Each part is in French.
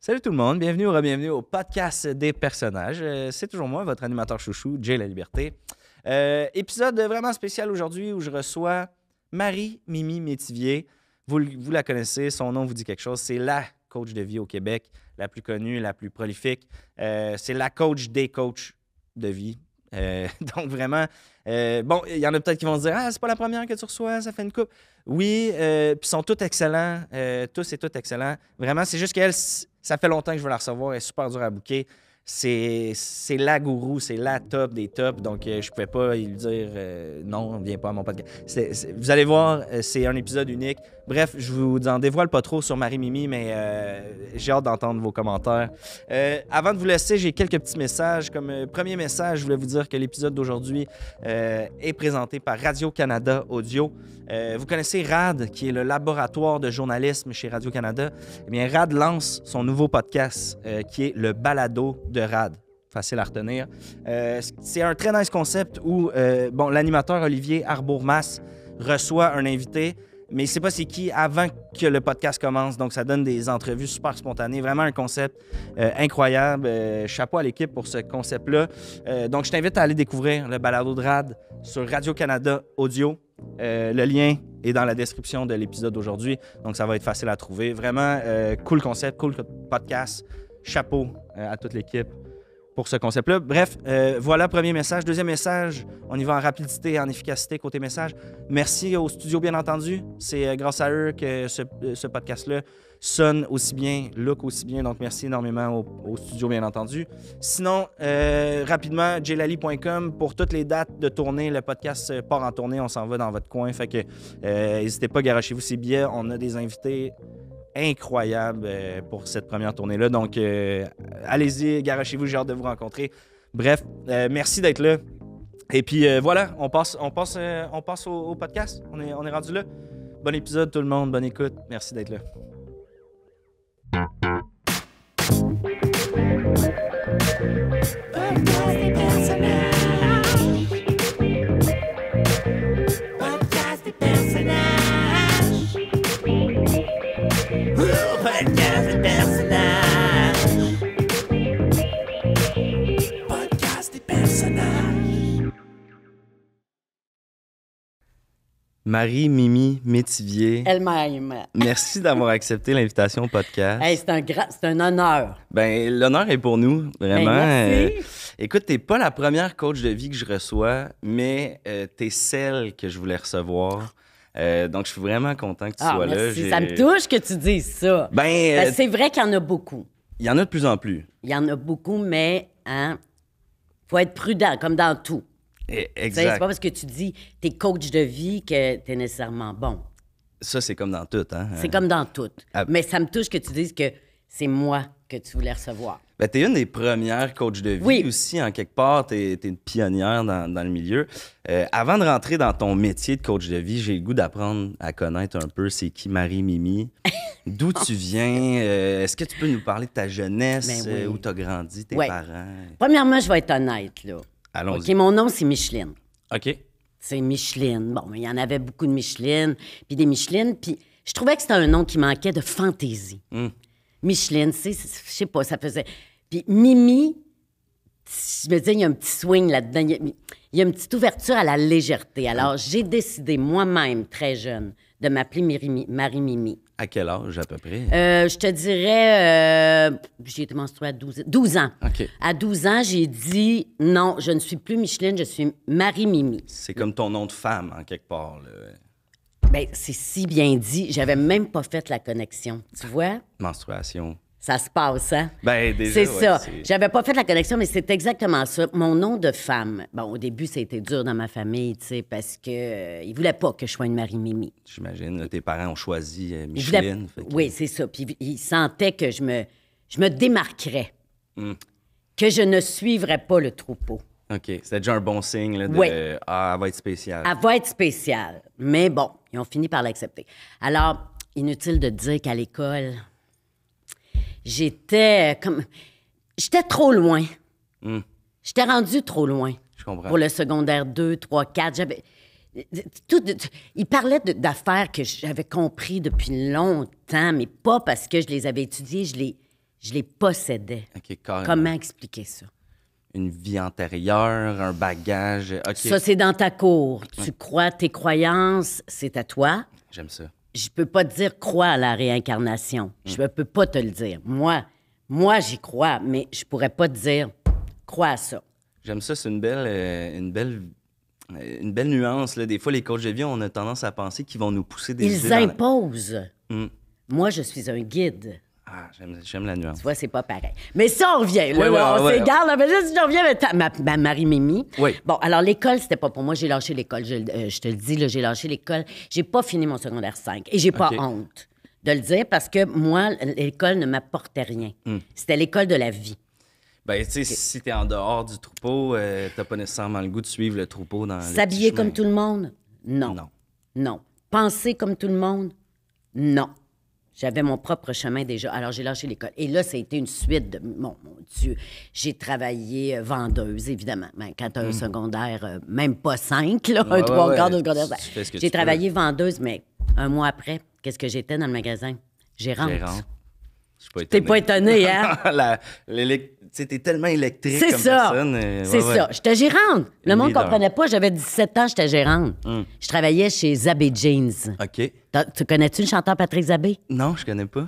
Salut tout le monde, bienvenue ou bienvenue au podcast des personnages. Euh, c'est toujours moi, votre animateur chouchou, Jay La Liberté. Euh, épisode vraiment spécial aujourd'hui où je reçois Marie Mimi Métivier. Vous, vous, la connaissez, son nom vous dit quelque chose. C'est la coach de vie au Québec, la plus connue, la plus prolifique. Euh, c'est la coach des coachs de vie. donc vraiment, bon, il y en a peut-être qui vont se dire Ah, c'est pas la première que tu reçois, ça fait une coupe. Oui, puis ils sont tous excellents, tous et toutes excellents. Vraiment, c'est juste qu'elle ça fait longtemps que je veux la recevoir. Elle est super dure à bouquer c'est la gourou, c'est la top des tops. Donc, euh, je pouvais pas lui dire Non, euh, non, viens pas à mon podcast. vous allez voir, euh, c'est un épisode unique. Bref, je vous en dévoile pas trop sur Marie-Mimi, mais j'ai hâte d'entendre vos commentaires. avant de vous laisser, j'ai quelques petits messages. Comme premier message, je voulais vous dire que l'épisode d'aujourd'hui est présenté par Radio-Canada Audio. vous connaissez RAD, qui est le laboratoire de journalisme chez Radio-Canada. Eh bien, RAD lance son nouveau podcast, qui est le balado de de rad. Facile à retenir. Euh, c'est un très nice concept où euh, bon, l'animateur Olivier Arbourmas reçoit un invité, mais il sait pas c'est qui avant que le podcast commence. Donc, ça donne des entrevues super spontanées. Vraiment un concept euh, incroyable. chapeau à l'équipe pour ce concept-là. donc, je t'invite à aller découvrir le balado de rad sur Radio-Canada Audio. le lien est dans la description de l'épisode d'aujourd'hui, donc ça va être facile à trouver. Vraiment, cool concept, cool podcast. Chapeau euh, à toute l'équipe pour ce concept-là. Bref, euh, voilà premier message. Deuxième message, on y va en rapidité, en efficacité côté message. Merci au studio, bien entendu. C'est euh, grâce à eux que ce, podcast-là sonne aussi bien, look aussi bien. Donc, merci énormément au, studio, bien entendu. Sinon, rapidement, jelali.com pour toutes les dates de tournée. Le podcast part en tournée. On s'en va dans votre coin. Fait que n'hésitez pas à garocher vous ces billets. On a des invités incroyable euh, pour cette première tournée-là. Donc, euh, allez-y, garochez-vous, j'ai hâte de vous rencontrer. Bref, euh, merci d'être là. Et puis voilà, on passe, on passe, on passe au, podcast. On est, on est rendu là. Bon épisode tout le monde, bonne écoute. Merci d'être là. Marie Mimi Métivier. Elle-même. Merci d'avoir accepté l'invitation au podcast. c'est un honneur. Ben l'honneur est pour nous, vraiment. Ben, merci. Euh, pas la première coach de vie que je reçois, mais euh, tu es celle que je voulais recevoir. Euh, donc, je suis vraiment content que tu ah, sois là. Ça me touche que tu dises ça. Ben, ben, c'est vrai qu'il y en a beaucoup. Il y en a de plus en plus. Il y en a beaucoup, mais hein, faut être prudent, comme dans tout. Eh, exact. C'est pas parce que tu dis t'es coach de vie que t'es nécessairement bon. Ça, c'est comme dans tout, hein? C'est comme dans tout. Ah. Mais ça me touche que tu dises que c'est moi que tu voulais recevoir. Ben, tu es une des premières coachs de vie aussi, en quelque part. Tu es, une pionnière dans, le milieu. Euh, avant de rentrer dans ton métier de coach de vie, j'ai le goût d'apprendre à connaître un peu c'est qui Marie-Mimi, d'où tu viens, euh, est-ce que tu peux nous parler de ta jeunesse, ben euh, où tu as grandi, tes parents? Premièrement, je vais être honnête. Là allons OK, mon nom, c'est Micheline. OK. C'est Micheline. Bon, il y en avait beaucoup de Micheline, puis des Michelines, puis je trouvais que c'était un nom qui manquait de fantaisie. Hmm. Micheline, sais, je sais pas, ça faisait. Puis Mimi, je me disais, il y a un petit swing là-dedans. il y a une petite ouverture à la légèreté. Alors, j'ai décidé moi-même, très jeune, de m'appeler Marie-Mimi. À quel âge à peu près? Euh, je te dirais, euh, j'ai été menstruée à 12, ans. À 12 ans, j'ai dit non, je ne suis plus Micheline, je suis Marie-Mimi. C'est comme ton nom de femme, en quelque part. Ben, c'est si bien dit. J'avais même pas fait la connexion. Tu vois? Menstruation. Ça se passe, hein? Ben, déjà. C'est ça. J'avais pas fait la connexion, mais c'est exactement ça. Mon nom de femme. Bon, au début, c'était dur dans ma famille, tu sais, parce que euh, ils voulaient pas que je sois une Marie-Mimi. J'imagine. Tes parents ont choisi euh, Micheline. Oui, c'est ça. Puis ils sentaient que je me, je me démarquerais. Hmm. Que je ne suivrais pas le troupeau. OK. c'est déjà un bon signe, là, de... Oui. Ah, elle va être spéciale. Elle va être spéciale. Mais bon, ils ont fini par l'accepter. Alors, inutile de dire qu'à l'école j'étais euh, comme. J'étais trop loin. Hmm. J'étais rendu trop loin. Je comprends. Pour le secondaire 2, 3, 4. J'avais. Tout, il parlait d'affaires que j'avais compris depuis longtemps, mais pas parce que je les avais étudiées, je les, je les possédais. Comment expliquer ça? Une vie antérieure, un bagage. Ça, c'est dans ta cour. Tu crois tes croyances, c'est à toi. J'aime ça je peux pas te dire crois à la réincarnation. Je Je hmm. peux pas te le dire. Moi, moi, j'y crois, mais je pourrais pas te dire crois à ça. J'aime ça, c'est une belle, euh, euh, une belle nuance. Là. Des fois, les coachs de vie, on a tendance à penser qu'ils vont nous pousser des Ils imposent. Hmm. Moi, je suis un guide. Ah, j'aime la nuance. Tu vois, c'est pas pareil. Mais ça, on revient. on se s'égare. Mais si on revient ma, ma Marie-Mimi. Bon, alors, l'école, c'était pas pour moi. J'ai lâché l'école. Je, euh, te le dis, j'ai lâché l'école. J'ai pas fini mon secondaire 5. Et j'ai pas honte de le dire parce que moi, l'école ne m'apportait rien. Hmm. C'était l'école de la vie. Ben, tu sais, si t'es en dehors du troupeau, euh, t'as pas nécessairement le goût de suivre le troupeau dans S'habiller comme tout le monde? Non. Non. Penser comme tout le monde? Non. J'avais mon propre chemin déjà. Alors, j'ai lâché l'école. Et là, ça a été une suite de. Mon, Dieu. J'ai travaillé euh, vendeuse, évidemment. Ben, quand tu as un hmm. secondaire, euh, même pas cinq, là, un trois quarts de secondaire. Ben, j'ai travaillé vendeuse, mais un mois après, qu'est-ce que j'étais dans le magasin? Gérante. Gérante. T'es pas étonné, hein? Ah, t'es tellement électrique comme ça. personne. Euh, c'est ça. J'étais gérante. Le monde ne comprenait pas. J'avais 17 ans, j'étais gérante. Hum. Je travaillais chez Zabé Jeans. OK. Tu connais-tu le chanteur Patrick Zabé? Non, je connais pas.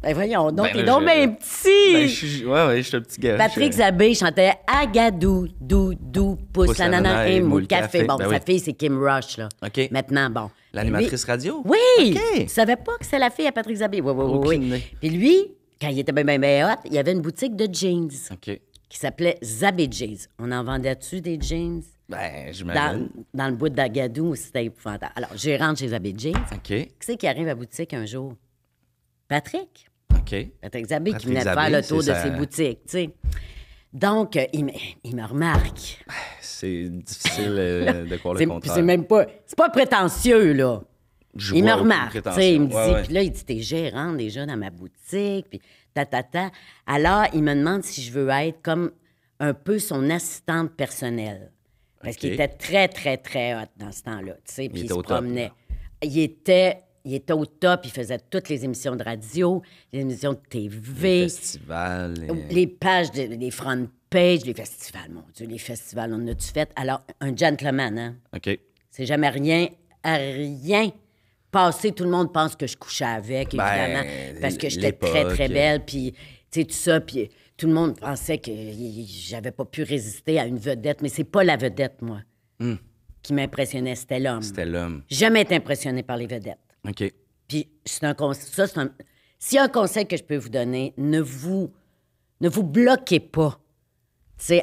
Ben voyons donc, ben t'es donc bien petit! Oui, ben, oui, Ouais, ouais, je suis un petit gars. Patrick Zabé chantait Agadou, dou, dou, pousse, la nana et moule café. Bon, ben sa fille, c'est Kim Rush, là. OK. Maintenant, bon. L'animatrice radio? Oui! Okay. ne savais pas que c'est la fille à Patrick Zabé. Oui, oui, oui. oui. Puis lui, quand il était bien, bien, ben hot, il y avait une boutique de jeans qui s'appelait Zabé Jeans. On en vendait-tu des jeans? Ben, j'imagine. Dans, dans le bout de d'Agadou, c'était épouvantable. Alors, je rentre chez Zabé Jeans. OK. Qui c'est qui arrive à boutique un jour? Patrick. OK. Patrick Zabé qui venait de faire le tour de ses boutiques, tu sais. Donc, euh, il, me, remarque. C'est difficile euh, de croire le contraire. C'est même pas... C'est pas prétentieux, là. il me remarque, il me dit... Puis là, il dit, t'es gérant déjà dans ma boutique, puis ta, ta, Alors, il me demande si je veux être comme un peu son assistante personnelle. Parce qu'il était très, très, très hot dans ce temps-là, tu sais, puis il, se promenait. il était il était au top, il faisait toutes les émissions de radio, les émissions de TV. Les festivals. Les, euh, pages, les front pages, les festivals, mon Dieu, les festivals, on a-tu fait? Alors, un gentleman, hein? OK. C'est jamais rien, rien passé. Tout le monde pense que je couchais avec, ben, évidemment, parce que j'étais très, très belle, puis, tu sais, tout ça, puis tout le monde pensait que j'avais pas pu résister à une vedette, mais c'est pas la vedette, moi, hmm. qui m'impressionnait, c'était l'homme. C'était l'homme. Jamais été impressionné par les vedettes. OK. Puis c'est un conseil. un conseil que je peux vous donner, ne vous, ne vous bloquez pas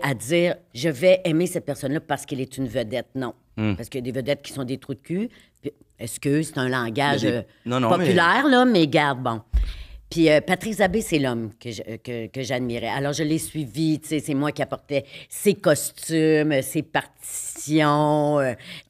à dire je vais aimer cette personne-là parce qu'elle est une vedette. Non. Hmm. Parce qu'il y a des vedettes qui sont des trous de cul. Est-ce que c'est un langage euh, populaire, mais... là, mais garde, bon. Puis euh, Patrice Abbé c'est l'homme euh, que, que, j'admirais. Alors, je l'ai suivi, tu sais, c'est moi qui apportais ses costumes, euh, ses partitions,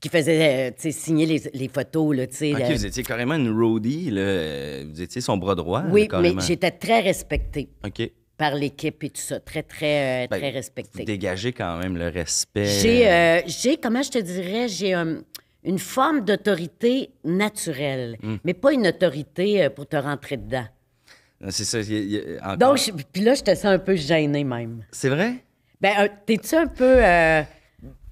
qui faisait, tu sais, signer les, photos, là, tu sais. OK, vous étiez carrément une roadie, là. Vous étiez son bras droit, Oui, mais j'étais très respectée. OK par l'équipe et tout ça. Très, très, ben, très respecté. Vous dégagez quand même le respect. J'ai, j'ai comment je te dirais, j'ai une forme d'autorité naturelle, hmm. mais pas une autorité pour te rentrer dedans. C'est ça. Donc, puis là, je te sens un peu gêné même. C'est vrai? Ben, t'es-tu un peu. Euh,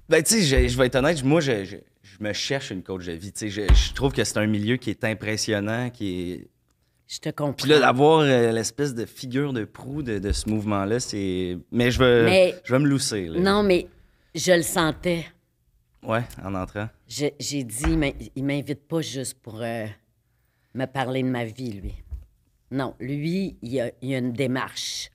ben, tu sais, je vais être honnête, moi, je, me cherche une coach de vie. Tu sais, je, trouve que c'est un milieu qui est impressionnant, qui est. Je te comprends. Puis là, d'avoir euh, l'espèce de figure de proue de, ce mouvement-là, c'est. Mais je veux, je me lousser. Non, mais je le sentais. Ouais, en entrant. J'ai dit, mais il m'invite pas juste pour euh, me parler de ma vie, lui. Non, lui, il y a, une démarche.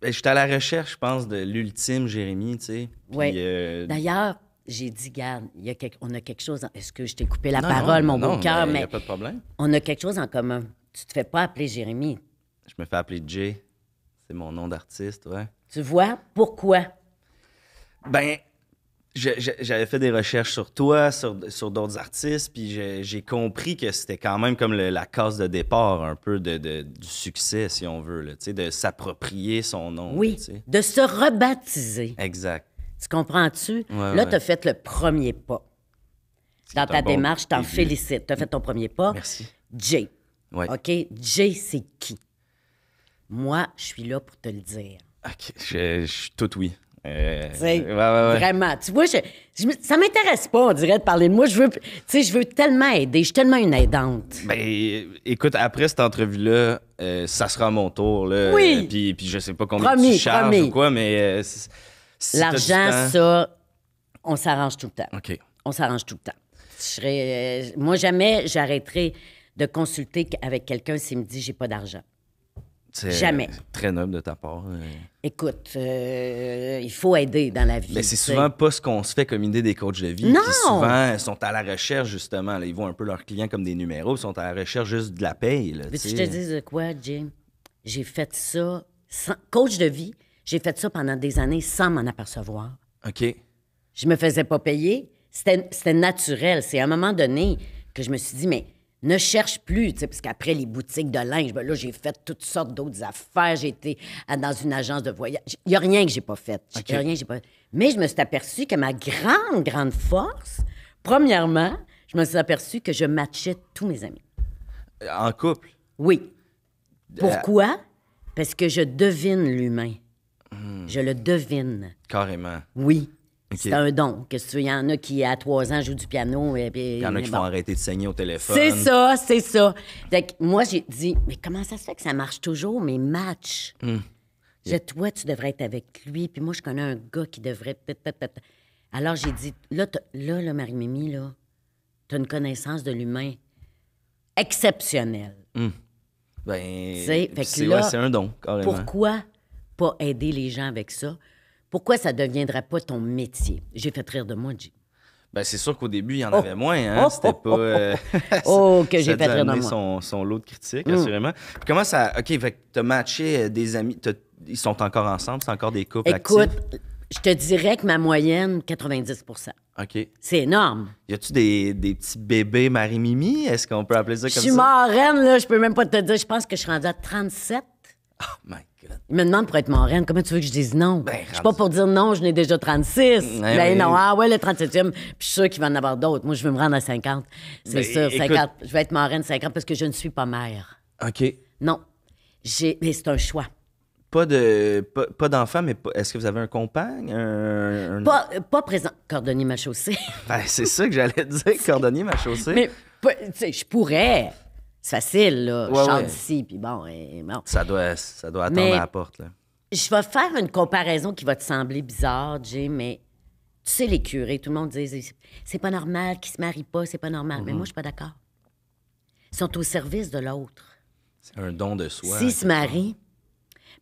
J'étais ben, je suis à la recherche, je pense, de l'ultime Jérémy, tu sais. Oui. Euh, D'ailleurs, j'ai dit, garde, il y a on a quelque chose. Est-ce que je t'ai coupé la parole, mon bon cœur? Mais, il a pas de problème. On a quelque chose en commun. Tu te fais pas appeler Jérémy. Je me fais appeler Jay. C'est mon nom d'artiste, ouais. Tu vois, pourquoi? Ben, j'avais fait des recherches sur toi, sur, d'autres artistes, puis j'ai compris que c'était quand même comme la case de départ un peu du succès, si on veut, de s'approprier son nom. Oui, de se rebaptiser. Exact. Tu comprends-tu? là, t'as tu as fait le premier pas. Dans ta démarche, je t'en félicite. Tu as fait ton premier pas. Merci. Jay. OK? Jay, c'est qui? Moi, je suis là pour te le dire. OK. Je, je suis tout oui. Euh, vraiment. Tu vois, ça m'intéresse pas, on dirait, de parler de moi. Je veux, je veux tellement aider. Je suis tellement une aidante. Ben, écoute, après cette entrevue-là, euh, ça sera mon tour. Là, oui. Euh, puis, puis je sais pas combien tu charges ou quoi, mais. L'argent, ça, on s'arrange tout le temps. OK. On s'arrange tout le temps. Je moi, jamais j'arrêterai de consulter avec quelqu'un s'il me dit j'ai pas d'argent. Euh, Jamais. Très noble de ta part. Euh. Écoute, euh, il faut aider dans la vie. Mais c'est souvent pas ce qu'on se fait comme idée des coachs de vie. Non! Qui souvent sont à la recherche, justement. ils voient un peu leurs clients comme des numéros, ils sont à la recherche juste de la paye. je te dis de quoi, Jim? J'ai fait ça, sans... coach de vie, j'ai fait ça pendant des années sans m'en apercevoir. OK. Je me faisais pas payer. C'était naturel. C'est à un moment donné que je me suis dit, mais ne cherche plus, parce qu'après les boutiques de linge, ben là, j'ai fait toutes sortes d'autres affaires. J'ai été dans une agence de voyage. Il n'y a rien que j'ai pas fait. rien j'ai pas fait. Mais je me suis aperçue que ma grande, grande force, premièrement, je me suis aperçue que je matchais tous mes amis. Euh, en couple? Oui. Euh, Pourquoi? Parce que je devine l'humain. Hmm. Je le devine. Carrément. Oui. C'est un don. Il y en a qui, à trois ans, jouent du piano. Et, il y en a qui font arrêter de saigner au téléphone. C'est ça, c'est ça. moi, j'ai dit, mais comment ça se fait que ça marche toujours, mes matchs? Hmm. toi, tu devrais être avec lui. Puis moi, je connais un gars qui devrait. Alors, j'ai dit, là, là, là Marie-Mimi, là, t'as une connaissance de l'humain exceptionnelle. Hmm. Ben, c'est un don, carrément. Pourquoi pas aider les gens avec ça? Pourquoi ça ne deviendrait pas ton métier? J'ai fait rire de moi, G. Ben, c'est sûr qu'au début, il y en avait moins. Hein? Oh. C'était pas. Euh, oh, que j'ai fait rire de moi. Son, son lot de critiques, mm. assurément. comment ça. OK, fait te matché euh, des amis. Ils sont encore ensemble, c'est encore des couples Écoute, je te dirais que ma moyenne, 90 OK. C'est énorme. Y a-tu des, petits bébés Marie-Mimi? Est-ce qu'on peut appeler ça comme ça? Je suis marraine, là. Je peux même pas te dire. Je pense que je suis rendue à 37. Oh, my il me demande pour être reine. comment tu veux que je dise non? Ben, je suis pas pour dire non, je n'ai déjà 36. Ben ben non, ah ouais, le 37e, puis je suis sûr qu'il va en avoir d'autres. Moi, je veux me rendre à 50. C'est sûr, 50. Je vais être de 50 parce que je ne suis pas mère. OK. Non. J'ai... Mais c'est un choix. Pas de pas, d'enfant, mais est-ce que vous avez un compagne? Un, Pas, présent. Cordonnier ma chaussée. c'est ça que j'allais dire, cordonnier ma chaussée. Mais je pourrais. C'est facile, là. je puis bon, Ça doit, ça doit attendre à la porte, là. Je vais faire une comparaison qui va te sembler bizarre, Jim, mais tu sais, les curés, tout le monde dit c'est pas normal qu'ils se marient pas, c'est pas normal. Mais mhm. moi, je suis pas d'accord. Ils sont au service de l'autre. C'est un don de soi. S'ils se marient,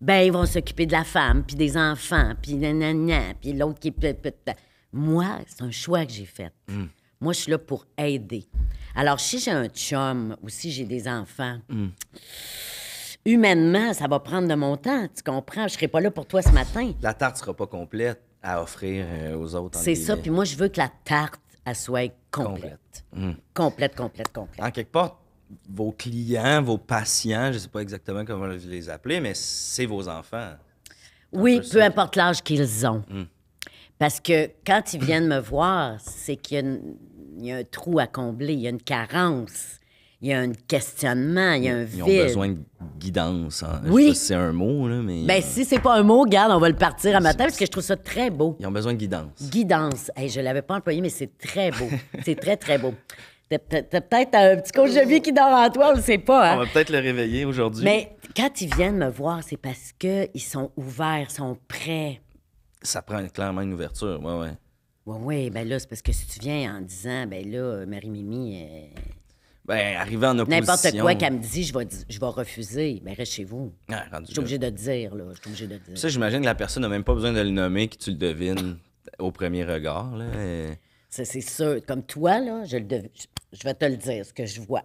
ben, ils vont s'occuper de la femme, puis des enfants, puis nanana, puis l'autre qui. Moi, c'est un choix que j'ai fait. Hmm. Moi, je suis là pour aider. Alors, si j'ai un chum ou si j'ai des enfants, hmm. humainement, ça va prendre de mon temps. Tu comprends? Je serai pas là pour toi ce matin. La tarte sera pas complète à offrir euh, aux autres. C'est ça. Puis moi, je veux que la tarte, elle soit complète. Hmm. Complète. complète, complète, En quelque part, vos clients, vos patients, je sais pas exactement comment les appeler, mais c'est vos enfants. Oui, peu importe l'âge qu'ils ont. Hmm. Parce que quand ils viennent me voir, c'est qu'il y a une il y a un trou à combler, il y a une carence. Il y a un questionnement, il y a un vide. Ils ont besoin de guidance. Hein. Oui. c'est un mot, là, mais... Ben, euh, si c'est pas un mot, regarde, on va le partir à matin parce que je trouve ça très beau. Ils ont besoin de guidance. Guidance. Et je l'avais pas employé, mais c'est très beau. c'est très, très beau. T'as peut-être un petit coach de vie qui dort en toi, on le sait pas. Hein. On va peut-être le réveiller aujourd'hui. Mais quand ils viennent me voir, c'est parce qu'ils sont ouverts, sont prêts. Ça prend clairement une ouverture, ouais, ouais. Oui, ben là, c'est parce que si tu viens en disant, ben là, Marie-Mimi. Euh... Ben, arrivée en opposition. N'importe quoi qu'elle me dit, je vais, je vais refuser. Ben, reste chez vous. Ah, je suis obligé de dire, là. Je suis obligé de dire. Ça, j'imagine que la personne n'a même pas besoin de le nommer, que tu le devines au premier regard, Ça, c'est sûr. Comme toi, là, je, le je vais te le dire, ce que je vois.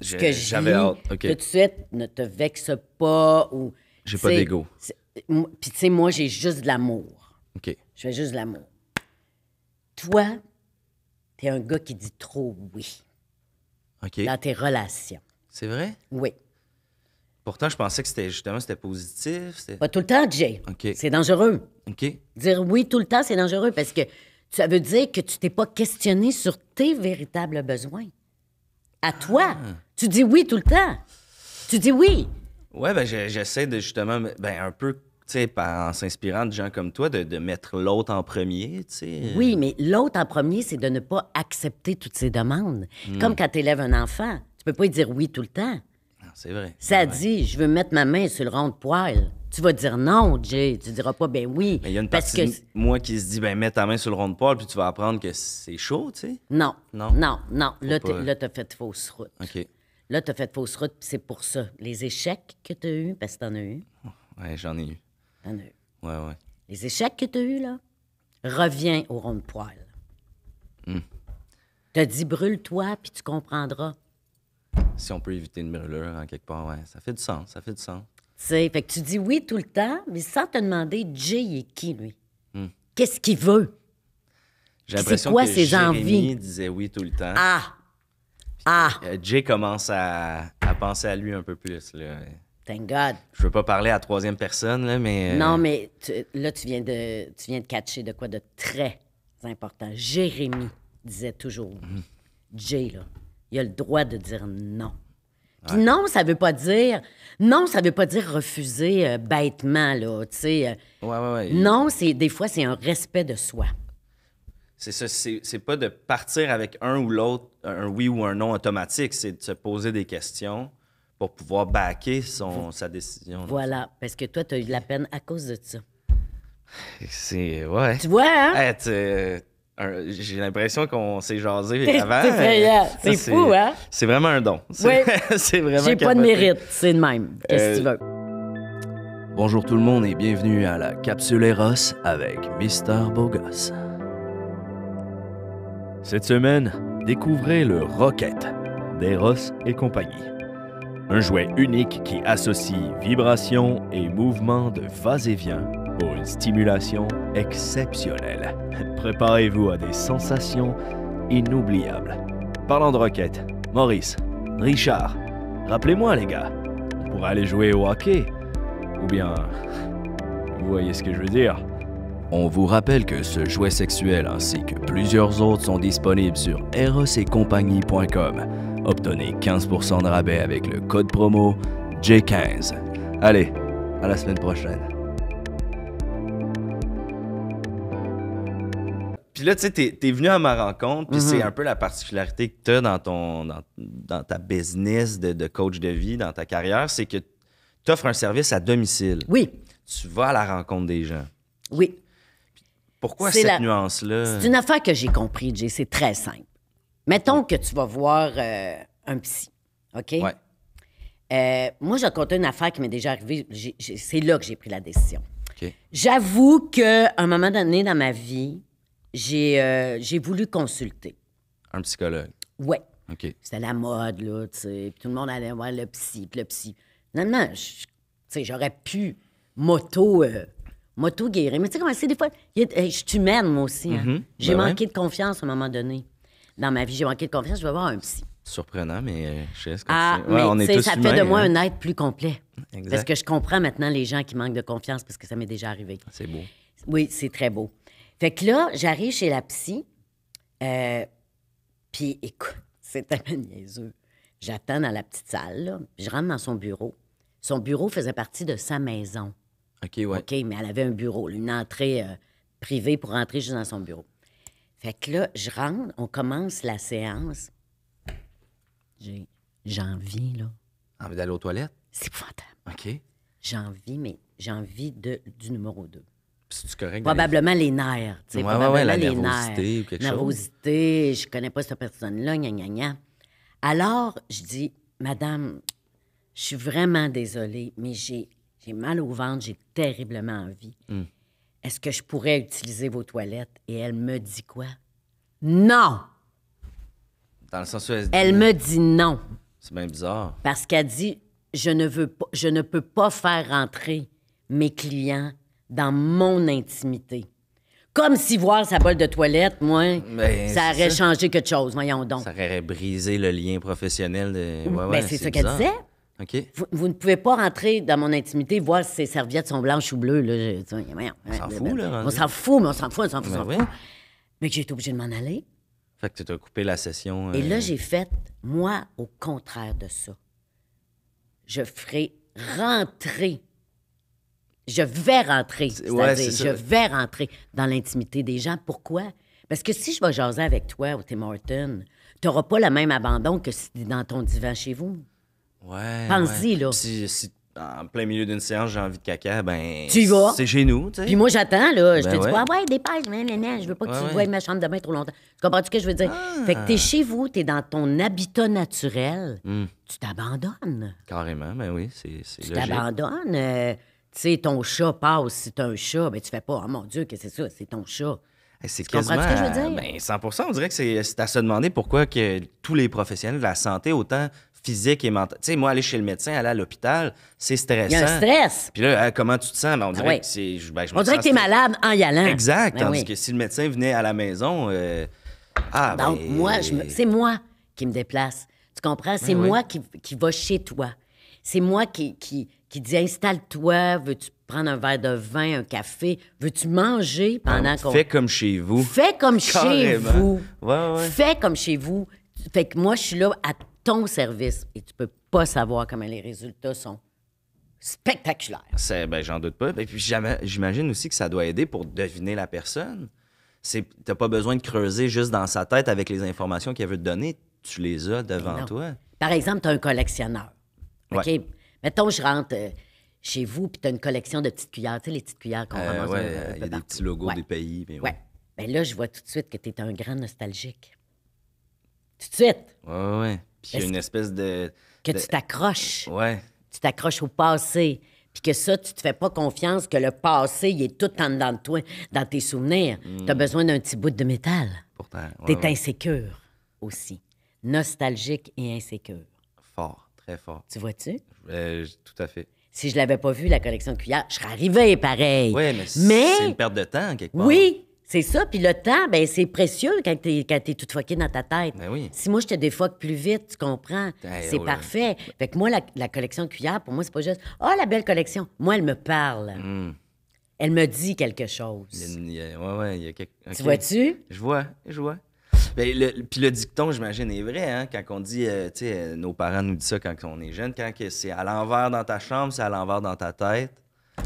ce que j'avais hâte. Tout de suite, ne te vexe pas ou. J'ai pas d'ego. Puis, tu sais, moi, j'ai juste de l'amour. OK. Je fais juste de l'amour toi, tu un gars qui dit trop oui. OK. Dans tes relations. C'est vrai? Oui. Pourtant, je pensais que c'était justement c'était positif. Pas tout le temps, Jay. C'est dangereux. OK. Dire oui tout le temps, c'est dangereux parce que ça veut dire que tu t'es pas questionné sur tes véritables besoins. À toi. Ah. Tu dis oui tout le temps. Tu dis oui. Ouais, ben j'essaie de justement ben un peu en s'inspirant de gens comme toi, de, mettre l'autre en premier. tu sais... Oui, mais l'autre en premier, c'est de ne pas accepter toutes ces demandes. Hmm. Comme quand tu élèves un enfant, tu peux pas lui dire oui tout le temps. C'est vrai. Ça dit, je veux mettre ma main sur le rond de poil. Tu vas dire non, Jay. Tu diras pas, ben oui. Mais il y a une parce moi qui se dit, ben mets ta main sur le rond de poil, puis tu vas apprendre que c'est chaud, tu sais. Non. Non. Non, non. là, tu as fait fausse route. OK. Là, tu as fait fausse route, c'est pour ça. Les échecs que tu as eus, parce que tu en as eu. Ouais, j'en ai eu. Les échecs que tu as eus, là, reviens au rond de poil. Hmm. T'as dit brûle-toi, puis tu comprendras. Si on peut éviter une brûlure en quelque part, ouais, ça fait du sens, ça fait du sens. Tu fait que tu dis oui tout le temps, mais sans te demander Jay est qui, lui. Hmm. Qu'est-ce qu'il veut? J'ai l'impression que ses envies? disait oui tout le temps. Ah! ah! Euh, Jay commence à, à penser à lui un peu plus, là. Thank God. Je veux pas parler à la troisième personne, mais. Euh, non, mais là, tu viens, de, tu viens de catcher de quoi de très important. Jérémy disait toujours j Jay, il a le droit de dire non. Puis non, ça veut pas dire. Non, ça veut pas dire refuser euh, bêtement, là, tu euh, Non, des fois, c'est un respect de soi. C'est ça, c'est pas de partir avec un ou l'autre, un oui ou un non automatique, c'est de se poser des questions pour pouvoir backer son, sa décision. Voilà, parce que toi, tu eu de la peine à cause de ça. C'est. Ouais. Tu vois, hein? Euh, j'ai l'impression qu'on s'est jasé avant. Hein? C'est fou, hein? C'est vraiment un don. Oui. c'est vraiment. J'ai pas de mérite, c'est de même. Qu'est-ce que tu euh, veux? Bonjour tout le monde et bienvenue à la Capsule Eros avec Mister Bogos. Cette semaine, découvrez le Rocket d'Eros et compagnie un jouet unique qui associe vibration et mouvement de va-et-vient pour une stimulation exceptionnelle. Préparez-vous à des sensations inoubliables. Parlant de roquettes, Maurice, Richard, rappelez-moi les gars, on pourrait aller jouer au hockey. Ou bien... Vous voyez ce que je veux dire on vous rappelle que ce jouet sexuel ainsi que plusieurs autres sont disponibles sur erosetcompagnie.com. Obtenez 15% de rabais avec le code promo J15. Allez, à la semaine prochaine. Puis là, tu sais, t'es es venu à ma rencontre, puis c'est mm-hmm. un peu la particularité que t'as dans ton dans, ta business de, de, coach de vie, dans ta carrière, c'est que t'offres un service à domicile. Oui. Tu vas à la rencontre des gens. Oui. Pourquoi cette la... nuance-là? C'est une affaire que j'ai compris, Jay. C'est très simple. Mettons que tu vas voir euh, un psy, OK? Ouais. Euh, moi, j'ai raconté une affaire qui m'est déjà arrivée. C'est là que j'ai pris la décision. J'avoue qu'à un moment donné dans ma vie, j'ai euh, voulu consulter. Un psychologue? Oui. OK. C'était la mode, là, tu sais. tout le monde allait voir le psy, puis le psy. Non, sais, j'aurais pu moto m'a tout guéri. Mais tu sais comment c'est des fois, je suis humaine moi aussi. Hein. Mhm. Ben j'ai manqué de confiance à un moment donné. Dans ma vie, j'ai manqué de confiance, je vais voir un psy. Surprenant, mais euh, je sais ce que Ça fait de moi hein. un être plus complet. Parce que je comprends maintenant les gens qui manquent de confiance parce que ça m'est déjà arrivé. C'est beau. Oui, c'est très beau. Fait que là, j'arrive chez la psy, euh, puis écoute, c'est tellement niaiseux. J'attends dans la petite salle, je rentre dans son bureau. Son bureau faisait partie de sa maison. OK, ouais. OK, mais elle avait un bureau, une entrée euh, privée pour entrer juste dans son bureau. Fait que là, je rentre, on commence la séance. J'ai envie, là. Envie ah, d'aller aux toilettes? C'est épouvantable. OK. J'ai envie, mais j'ai envie de, du numéro 2. C'est correct. Probablement les, nerfs. la nervosité ou quelque nervosité, je connais pas cette personne-là, gna Alors, je dis, Madame, je suis vraiment désolée, mais j'ai j'ai mal au ventre, j'ai terriblement envie. Hmm. Est-ce que je pourrais utiliser vos toilettes? Et elle me dit quoi? Non! Dans le sens où elle, me dit non. C'est bien bizarre. Parce qu'elle dit, je ne, veux pas, je ne peux pas faire rentrer mes clients dans mon intimité. Comme si voir sa bolle de toilette, moi, ben, ça aurait changé changé quelque chose, voyons donc. Ça aurait brisé le lien professionnel. De... Ben, c'est ça qu'elle disait. Vous, ne pouvez pas rentrer dans mon intimité, voir si ces serviettes sont blanches ou bleues. on s'en euh, fout, ben, s'en fout, mais on s'en fout, ben Mais j'ai été obligé de m'en aller. Fait que tu as coupé la session. Et là, euh, j'ai fait, moi, au contraire de ça. Je ferai rentrer. Je vais rentrer. je vais rentrer dans l'intimité des gens. Pourquoi? Parce que si je vais jaser avec toi ou Tim Martin, tu pas le même abandon que si dans ton divan chez vous. Ouais. Pense-y, là. Si, en plein milieu d'une séance, j'ai envie de caca, ben. Tu vas. C'est chez nous, tu sais. Puis moi, j'attends, là. Je ben te dis, ouais, ouais dépêche, mais mais je veux pas que tu ouais. vois ma chambre de bain trop longtemps. Tu comprends-tu ce que je veux dire? Ah. Fait que t'es chez vous, t'es dans ton habitat naturel, hmm. tu t'abandonnes. Carrément, ben oui, c'est Tu t'abandonnes. Euh, tu sais, ton chat passe, c'est un chat, ben tu fais pas, oh mon Dieu, que c'est ça, c'est ton chat. C'est quasiment. Comprends ce que je veux dire? Ben, 100 on dirait que c'est à se demander pourquoi que tous les professionnels de la santé, autant physique et mental. Tu sais, moi, aller chez le médecin, aller à l'hôpital, c'est stressant. Il y a un stress. Puis là, euh, comment tu te sens? Ben, ah ben, on dirait que c'est. es on dirait que t'es malade en y allant. Exact. Parce ben tandis que si le médecin venait à la maison. Euh... Ah, Donc, moi, c'est moi qui me déplace. Tu comprends? C'est moi qui, qui va chez toi. C'est moi qui, qui, qui dit installe-toi, veux-tu prendre un verre de vin, un café, veux-tu manger pendant ah, qu'on. Fais comme chez vous. Fais comme chez vous. Ouais, ouais. Fais comme chez vous. Fait que moi, je suis là à ton service et tu peux pas savoir comment les résultats sont spectaculaires. C'est, ben, j'en doute pas. Et ben, puis j'imagine aussi que ça doit aider pour deviner la personne. C'est, t'as pas besoin de creuser juste dans sa tête avec les informations qu'elle veut te donner. Tu les as devant toi. Par exemple, tu as un collectionneur. OK? Mettons, je rentre euh, chez vous, puis tu as une collection de petites cuillères. Tu sais, les petites cuillères qu'on euh, ramasse un, euh, Il y a des petits logos des pays. Mais ouais. Ben là, je vois tout de suite que tu es un grand nostalgique. Tout de suite. oui, ouais. Puis il y a une espèce de. Que tu t'accroches. Ouais. Tu t'accroches au passé. Puis que ça, tu te fais pas confiance que le passé, il est tout en dedans de toi, dans tes souvenirs. Hmm. Tu as besoin d'un petit bout de métal. Pourtant. Ouais, tu insécure aussi. Nostalgique et insécure. Fort, très fort. Tu vois-tu? Euh, tout à fait. Si je l'avais pas vu, la collection de cuillères, je serais arrivé pareil. Oui, mais, mais... c'est une perte de temps, quelque part. Oui, c'est ça. Puis le temps, ben c'est précieux quand t'es, quand t'es tout dans ta tête. Ben si moi, je te défoque plus vite, tu comprends. Ben, oh c'est parfait. Fait que moi, la, collection cuillère, pour moi, c'est pas juste « Ah, oh, la belle collection! » Moi, elle me parle. Hmm. Elle me dit quelque chose. Tu vois-tu? Je vois, je vois. Ben, puis le, dicton, j'imagine, est vrai. Hein, quand on dit, euh, tu sais, euh, nos parents nous disent ça quand on est jeune, quand c'est à l'envers dans ta chambre, c'est à l'envers dans ta tête.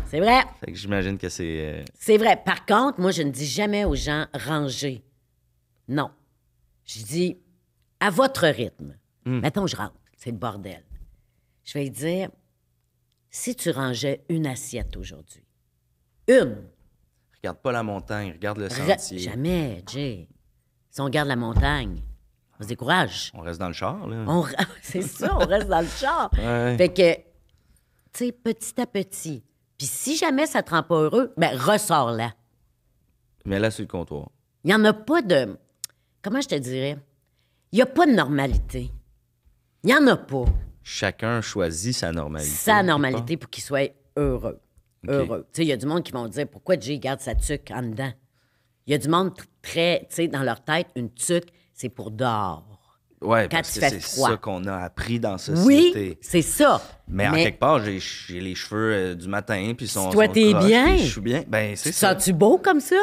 C'est vrai. Fait que j'imagine que c'est. Euh, c'est vrai. Par contre, moi, je ne dis jamais aux gens ranger. Non. Je dis à votre rythme. Mettons hmm. Mettons, je rentre. C'est le bordel. Je vais dire si tu rangeais une assiette aujourd'hui, une. Regarde pas la montagne, regarde le Jamais, Jay. Si on regarde la montagne, on se décourage. On reste dans le char, là. C'est ça, on reste dans le char. Fait que, tu sais, petit à petit, puis si jamais ça te rend pas heureux, ben ressors là Mais là, c'est le comptoir. Il n'y en a pas de. Comment je te dirais? Il n'y a pas de normalité. Il n'y en a pas. Chacun choisit sa normalité. Sa normalité pour qu'il soit heureux. Heureux. Tu sais, il y a du monde qui vont dire pourquoi Jay garde sa tuque en dedans. Il y a du monde très, tu sais, dans leur tête, une tuque, c'est pour dehors. Ouais, parce que c'est ça qu'on a appris dans cette société. Oui, c'est ça. Mais, en quelque part, j'ai, les cheveux euh, du matin, puis sont. toi, t'es bien. Je suis bien. Ben, c'est ça. Sens-tu beau comme ça?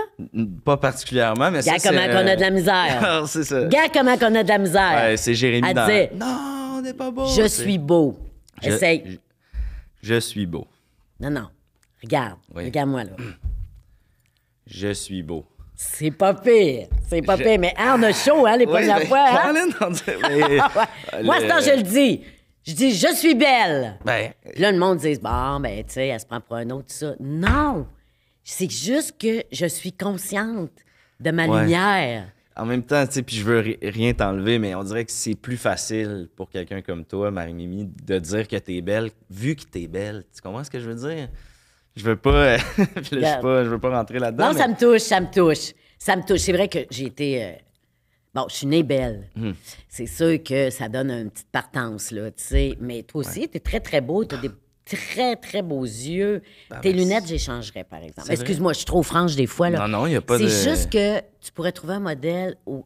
Pas particulièrement, mais c'est euh, Regarde comment qu'on a de la misère. c'est ça. Regarde comment qu'on a de la misère. c'est Jérémy Elle dans... Dit, non, on n'est pas beau. Je suis beau. Essaye. Je, suis beau. Non, non. Regarde. Regarde-moi, là. Je suis beau. C'est pas pire. C'est pas pire. Mais on a chaud, hein, les premières fois. Moi, je le dis. Je dis, je suis belle. Ben... Là, le monde dit, bon, ben, tu sais, elle se prend pour un autre, tout ça. Non! C'est juste que je suis consciente de ma lumière. En même temps, tu sais, puis je veux rien t'enlever, mais on dirait que c'est plus facile pour quelqu'un comme toi, Marie-Mimi, de dire que t'es belle, vu que t'es belle. Tu comprends ce que je veux dire? je veux euh, pas, je, veux pas rentrer là-dedans. Non, ça me touche, ça me touche. Ça me touche. C'est vrai que j'ai été. Euh, bon, je suis né belle. Hmm. C'est sûr que ça donne une petite partance, là, tu sais. Mais toi aussi, tu t'es très, très beau. T'as des très, très beaux yeux. Ah, tes lunettes, j'échangerais, par exemple. Excuse-moi, je suis trop franche des fois, là. Non, non, il n'y a pas de... C'est juste que tu pourrais trouver un modèle où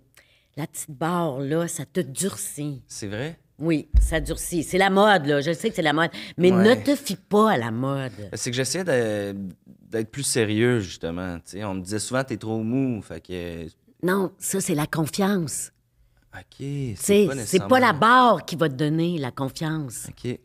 la petite barre, là, ça te durcit. C'est vrai? Oui, ça durcit. C'est la mode, là. Je sais que c'est la mode. Mais ne te fie pas à la mode. Ben, c'est que j'essaie d'être plus sérieux, justement. on me disait souvent, t'es trop mou. Non, ça, c'est la confiance. OK. C'est pas, la barre qui va te donner la confiance. OK.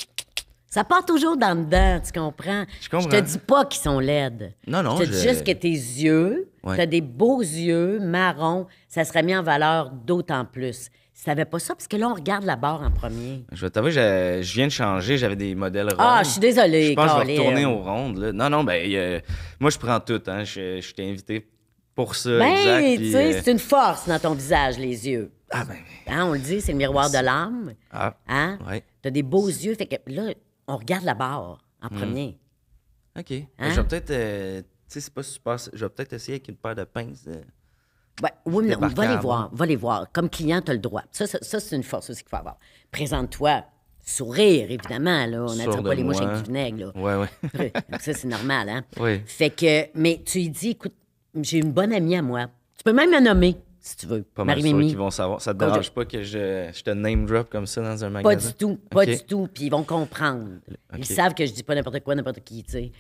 Ça part toujours dans le dedans, tu comprends? Je, te dis pas qu'ils sont laides. Non, non. Je juste que tes yeux, t'as des beaux yeux marrons, ça serait mis en valeur d'autant plus. Tu savais pas ça? Parce que là, on regarde la barre en premier. Je vais t'avouer, je, je, viens de changer. J'avais des modèles ah, ronds. Ah, je suis désolée. Je pense que je vais retourner au rondes. Non, non, ben, moi, je prends tout. Hein. Je, t'ai invité pour ça. Ben, tu sais, euh, c'est une force dans ton visage, les yeux. Ah, ben. Hein, on le dit, c'est le miroir de l'âme. Ah. Hein? T'as des beaux yeux. Fait que là, on regarde la barre en hmm. premier. OK. Hein? je vais peut-être. Euh, tu sais, c'est pas super. Je vais peut-être essayer avec une paire de pinces. Euh, ben, oui, mais on va les voir, va les voir. Comme client, tu as le droit. Ça, ça, c'est une force aussi qu'il faut avoir. Présente-toi, sourire, évidemment. Là. On n'attire pas les mouches avec du vinaigre. Oui, oui. ça, c'est normal. Hein? Fait que, mais tu lui dis, écoute, j'ai une bonne amie à moi. Tu peux même la nommer si tu veux. Pas mal qui vont savoir. Ça te dérange pas que je, te name drop comme ça dans un magasin? Pas du tout, pas du tout. Puis ils vont comprendre. Ils savent que je dis pas n'importe quoi, n'importe qui, tu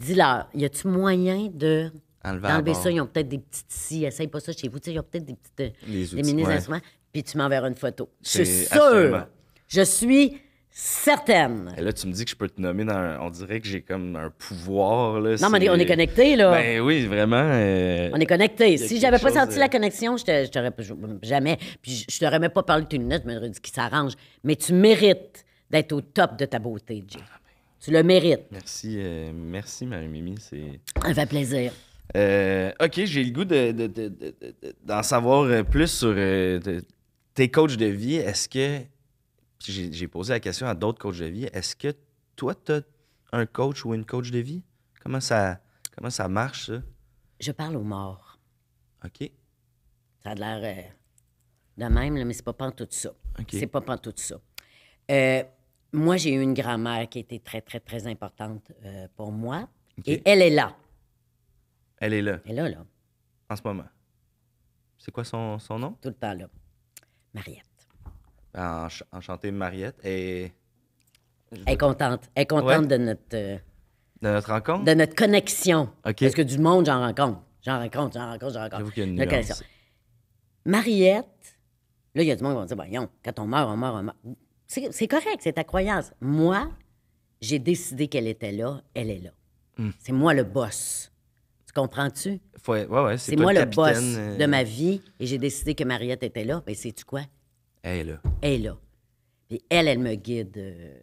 Dis-leur, y a-tu moyen de Enlever Enlever ça, ils ont peut-être des petites scies, essaye pas ça chez vous, tu sais, ils ont peut-être des petites euh, des mini instruments, puis tu m'enverras une photo. Je suis sûre. Je suis certaine. Et là, tu me dis que je peux te nommer dans. Un... On dirait que j'ai comme un pouvoir. Là, non, mais on est connecté, là. Ben oui, vraiment. Euh, on est connecté. Si j'avais pas senti la connexion, je, te, t'aurais jamais. Puis je, t'aurais même pas parlé de tes lunettes, je m'aurais dit qu'il s'arrange. Mais tu mérites d'être au top de ta beauté, Jay. Ah, ben. Tu le mérites. Merci, euh, merci, Marie-Mimi. Ça fait plaisir. Euh, ok, j'ai le goût d'en savoir euh, plus sur euh, tes coachs de vie. Est-ce que, j'ai posé la question à d'autres coachs de vie, est-ce que toi, tu as un coach ou une coach de vie? Comment ça, comment ça marche, Je parle aux morts. OK. Ça a l'air de même, là, mais c'est pas pantoute ça. Ce C'est pas tout ça. moi, j'ai eu une grand-mère qui était très, très, très importante pour moi. Et elle est là. Elle est là. Elle est là, là. En ce moment. C'est quoi son, son, nom? Tout le temps là. Mariette. Ben, enchantée, Mariette. Et... Elle est contente. Elle est contente de notre. Euh, de notre rencontre? De notre connexion. Okay. Parce que du monde, j'en rencontre. J'en rencontre, j'en rencontre, j'en rencontre. Qu'il y a une nuance. Mariette, là, il y a du monde qui va dire ben, voyons, quand on meurt, on meurt, on meurt. C'est, correct, c'est ta croyance. Moi, j'ai décidé qu'elle était là, elle est là. Hmm. C'est moi le boss comprends-tu? c'est moi le, le boss euh, de ma vie et j'ai décidé que Mariette était là. Mais sais-tu quoi? Elle est là. Elle est là. Et elle, elle me guide euh,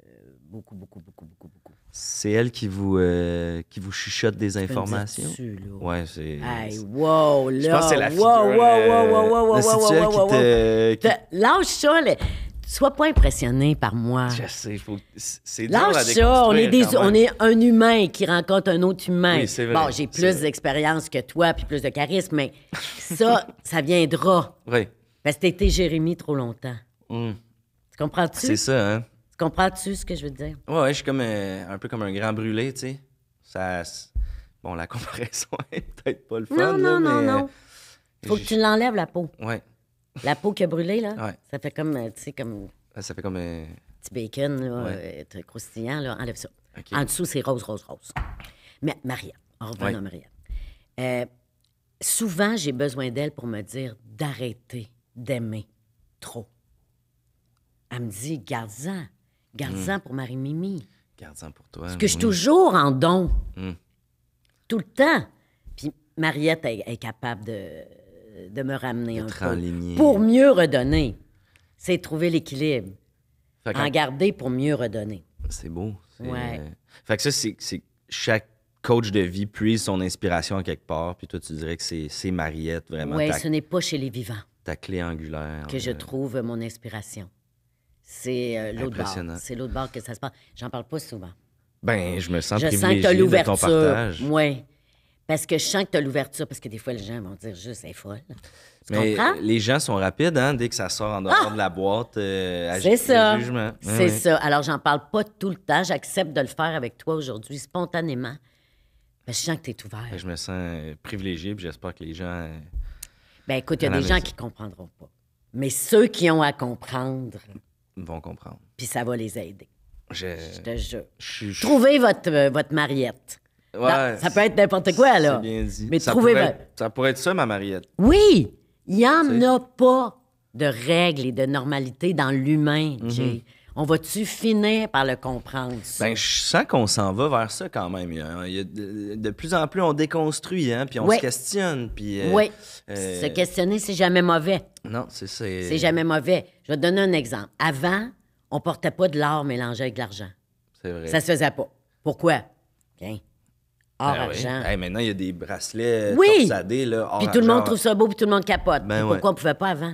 beaucoup, beaucoup, beaucoup, beaucoup, beaucoup. C'est elle qui vous, euh, qui vous chuchote des informations. Dessus, Ouais, c'est. Hey, wow, là. Je pense c'est la figure. Wow, wow, wow, wow, wow, wow, wow, wow, Sois pas impressionné par moi. Je sais, c'est dur à ça, on est, un humain qui rencontre un autre humain. bon, j'ai plus d'expérience que toi, puis plus de charisme, mais ça, ça viendra. Oui. Parce que Jérémy trop longtemps. Hum. Tu comprends-tu? C'est ça, hein? Tu comprends-tu ce que je veux dire? Oui, je suis comme euh, un peu comme un grand brûlé, tu sais. Ça, bon, la comparaison est peut-être pas le fun. Non, non, non, mais... Euh, faut que tu l'enlèves, la peau. Ouais. La peau qui a brûlé, là, ça fait comme, euh, tu sais, comme... Ça fait comme un... Petit bacon, là, euh, croustillant, là, enlève ça. En dessous, c'est rose, rose, rose. Mais Mariette, on revient à Mariette. Euh, souvent, j'ai besoin d'elle pour me dire d'arrêter d'aimer trop. Elle me dit, garde-en. Garde-en hmm. pour Marie-Mimi. Garde-en pour toi. Parce que je suis toujours en don. Hmm. Tout le temps. Puis Mariette est capable de de me ramener un peu. Pour mieux redonner. C'est trouver l'équilibre. En garder pour mieux redonner. C'est beau. Ouais. Fait que ça, c'est chaque coach de vie puise son inspiration quelque part. Puis toi, tu dirais que c'est Mariette, vraiment. Oui, ce n'est pas chez les vivants. Ta clé angulaire. Que je trouve mon inspiration. C'est euh, l'autre bord. C'est l'autre bord que ça se passe. J'en parle pas souvent. Ben, je me sens je privilégié sens que de ton partage. Parce que je sens que tu as l'ouverture, parce que des fois, les gens vont dire juste, c'est folle. Tu comprends? les gens sont rapides, hein, dès que ça sort en dehors ah! de la boîte, euh, C'est ça. Ah c'est ça. Alors, j'en parle pas tout le temps. J'accepte de le faire avec toi aujourd'hui, spontanément. Mais je sens que tu es ouvert. Ben, je me sens euh, privilégié, puis j'espère que les gens. Euh, ben, écoute, il y a des gens qui comprendront pas. Mais ceux qui ont à comprendre. vont comprendre. Puis ça va les aider. Je, te jure. Trouvez votre, euh, votre Mariette ça peut être n'importe quoi, là. Mais ça pourrait, être, Ça pourrait être ça, ma Mariette. Oui! Il n'y en a pas de règles et de normalité dans l'humain, mhm. On va-tu finir par le comprendre? Ben, je sens qu'on s'en va vers ça quand même. de, plus en plus, on déconstruit, hein, puis on se questionne. Puis, euh, oui. Euh, se questionner, c'est jamais mauvais. Non, c'est ça. C'est jamais mauvais. Je vais te donner un exemple. Avant, on portait pas de l'or mélangé avec de l'argent. C'est vrai. Ça se faisait pas. Pourquoi? Bien. Ben ah, maintenant, il y a des bracelets oui. là, Puis tout le monde trouve ça beau, puis tout le monde capote. Ben pourquoi on ne pouvait pas avant?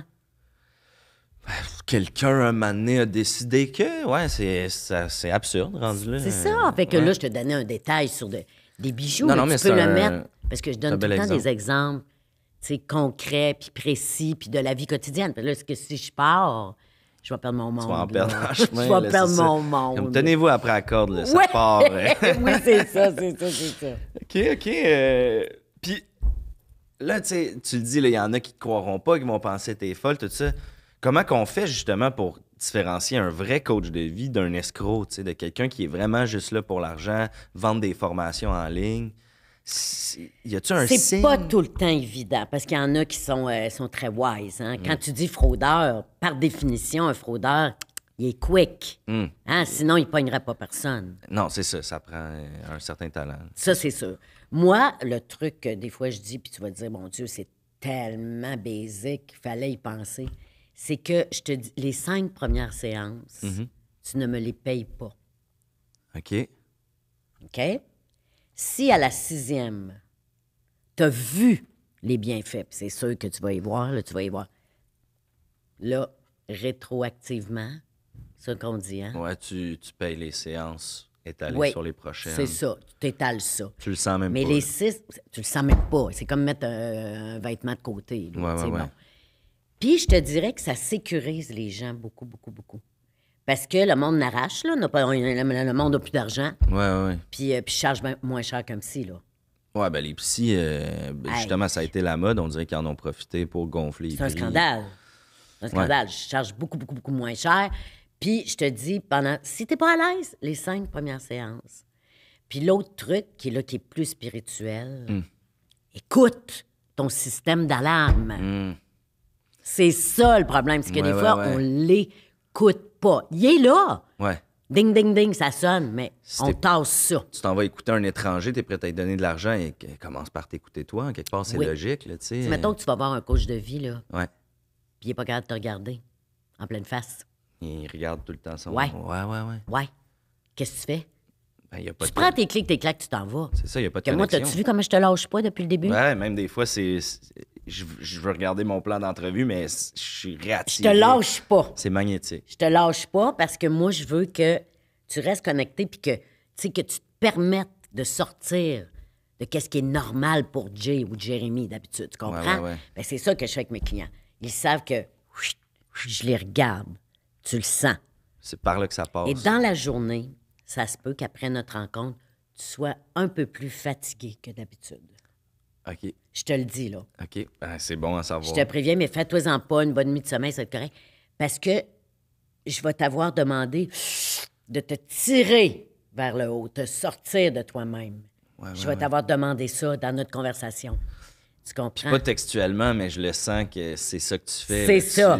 Ben, quelqu'un, un moment donné, a décidé que, ouais, c'est absurde, rendu là. C'est ça. Fait que là, je te donnais un détail sur des bijoux. Non, non, mais tu peux le mettre, parce que je donne tout le temps des exemples, concrets, puis précis, puis de la vie quotidienne. Parce que si je pars, je vais perdre mon monde. Tu vas perdre Je vais perdre mon monde. Tenez-vous après la corde, ça part. Hein. oui, c'est ça, c'est ça, c'est ça. OK, OK. Euh, puis là, tu sais, tu le dis, il y en a qui te croiront pas, qui vont penser que t'es folle, tout ça. Comment qu'on fait justement pour différencier un vrai coach de vie d'un escroc, tu sais, de quelqu'un qui est vraiment juste là pour l'argent, vendre des formations en ligne? C'est pas tout le temps évident, parce qu'il y en a qui sont, euh, sont très wise. Hein. Quand mm. tu dis fraudeur, par définition, un fraudeur, il est quick. Mm. Hein? Sinon, il pognerait pas personne. Non, c'est ça. Ça prend un certain talent. Ça, c'est sûr. Moi, le truc que des fois je dis, puis tu vas dire, mon Dieu, c'est tellement basique qu'il fallait y penser, c'est que je te dis, les cinq premières séances, mm-hmm. tu ne me les payes pas. OK. OK? si à la sixième, tu as vu les bienfaits, c'est sûr que tu vas y voir, là, tu vas y voir. Là, rétroactivement, c'est ce qu'on dit, hein? Ouais, tu, payes les séances étalées sur les prochaines. C'est ça, tu étales ça. Tu le sens même pas. Mais les six, tu le sens même pas. C'est comme mettre un, vêtement de côté. Puis je te dirais que ça sécurise les gens beaucoup, beaucoup, beaucoup. Parce que le monde n'arrache, là. pas, le monde n'a plus d'argent. Ouais, ouais. Puis, euh, charge ben, moins cher comme si, là. Ouais, ben les psys, euh, ben, justement, ça a été la mode. On dirait qu'ils en ont profité pour gonfler. C'est un scandale. un scandale. Je charge beaucoup, beaucoup, beaucoup moins cher. Puis je te dis, pendant. Si t'es pas à l'aise, les cinq premières séances. Puis l'autre truc qui est là, qui est plus spirituel, hmm. écoute ton système d'alarme. Hmm. C'est ça le problème. C'est que des fois, on l'écoute il est là. Ouais. Ding, ding, ding, ça sonne, mais on tasse ça. Tu t'en vas écouter un étranger, t'es prêt à lui donner de l'argent et commence par t'écouter toi. En quelque part, c'est logique, tu sais. mettons que tu vas voir un coach de vie, là. Ouais. Puis il est pas capable de te regarder en pleine face. Il regarde tout le temps son... Ouais. Ouais, ouais, ouais. Ouais. Qu'est-ce que tu fais? Ben, y a pas tu prends tes clics, tes claques, tu t'en vas. C'est ça, il n'y a pas de que connexion. Moi, t'as-tu vu comment je te lâche pas depuis le début? Ouais, même des fois, c'est je, veux regarder mon plan d'entrevue, mais je suis réactif. Je te lâche pas. C'est magnétique. Je te lâche pas parce que moi, je veux que tu restes connecté puis que, tu te permettes de sortir de ce qui est normal pour Jay ou Jérémy d'habitude. Tu comprends? Ben, c'est ça que je fais avec mes clients. Ils savent que je les regarde. Tu le sens. C'est par là que ça passe. Et dans la journée, ça se peut qu'après notre rencontre, tu sois un peu plus fatigué que d'habitude. Je te le dis, là. OK. Ah, c'est bon à savoir. Je te préviens, mais fais-toi-en pas une bonne nuit de sommeil, ça correct. Parce que je vais t'avoir demandé de te tirer vers le haut, te sortir de toi-même. je vais t'avoir demandé ça dans notre conversation. Tu comprends? Pas textuellement, mais je le sens que c'est ça que tu fais. C'est ça.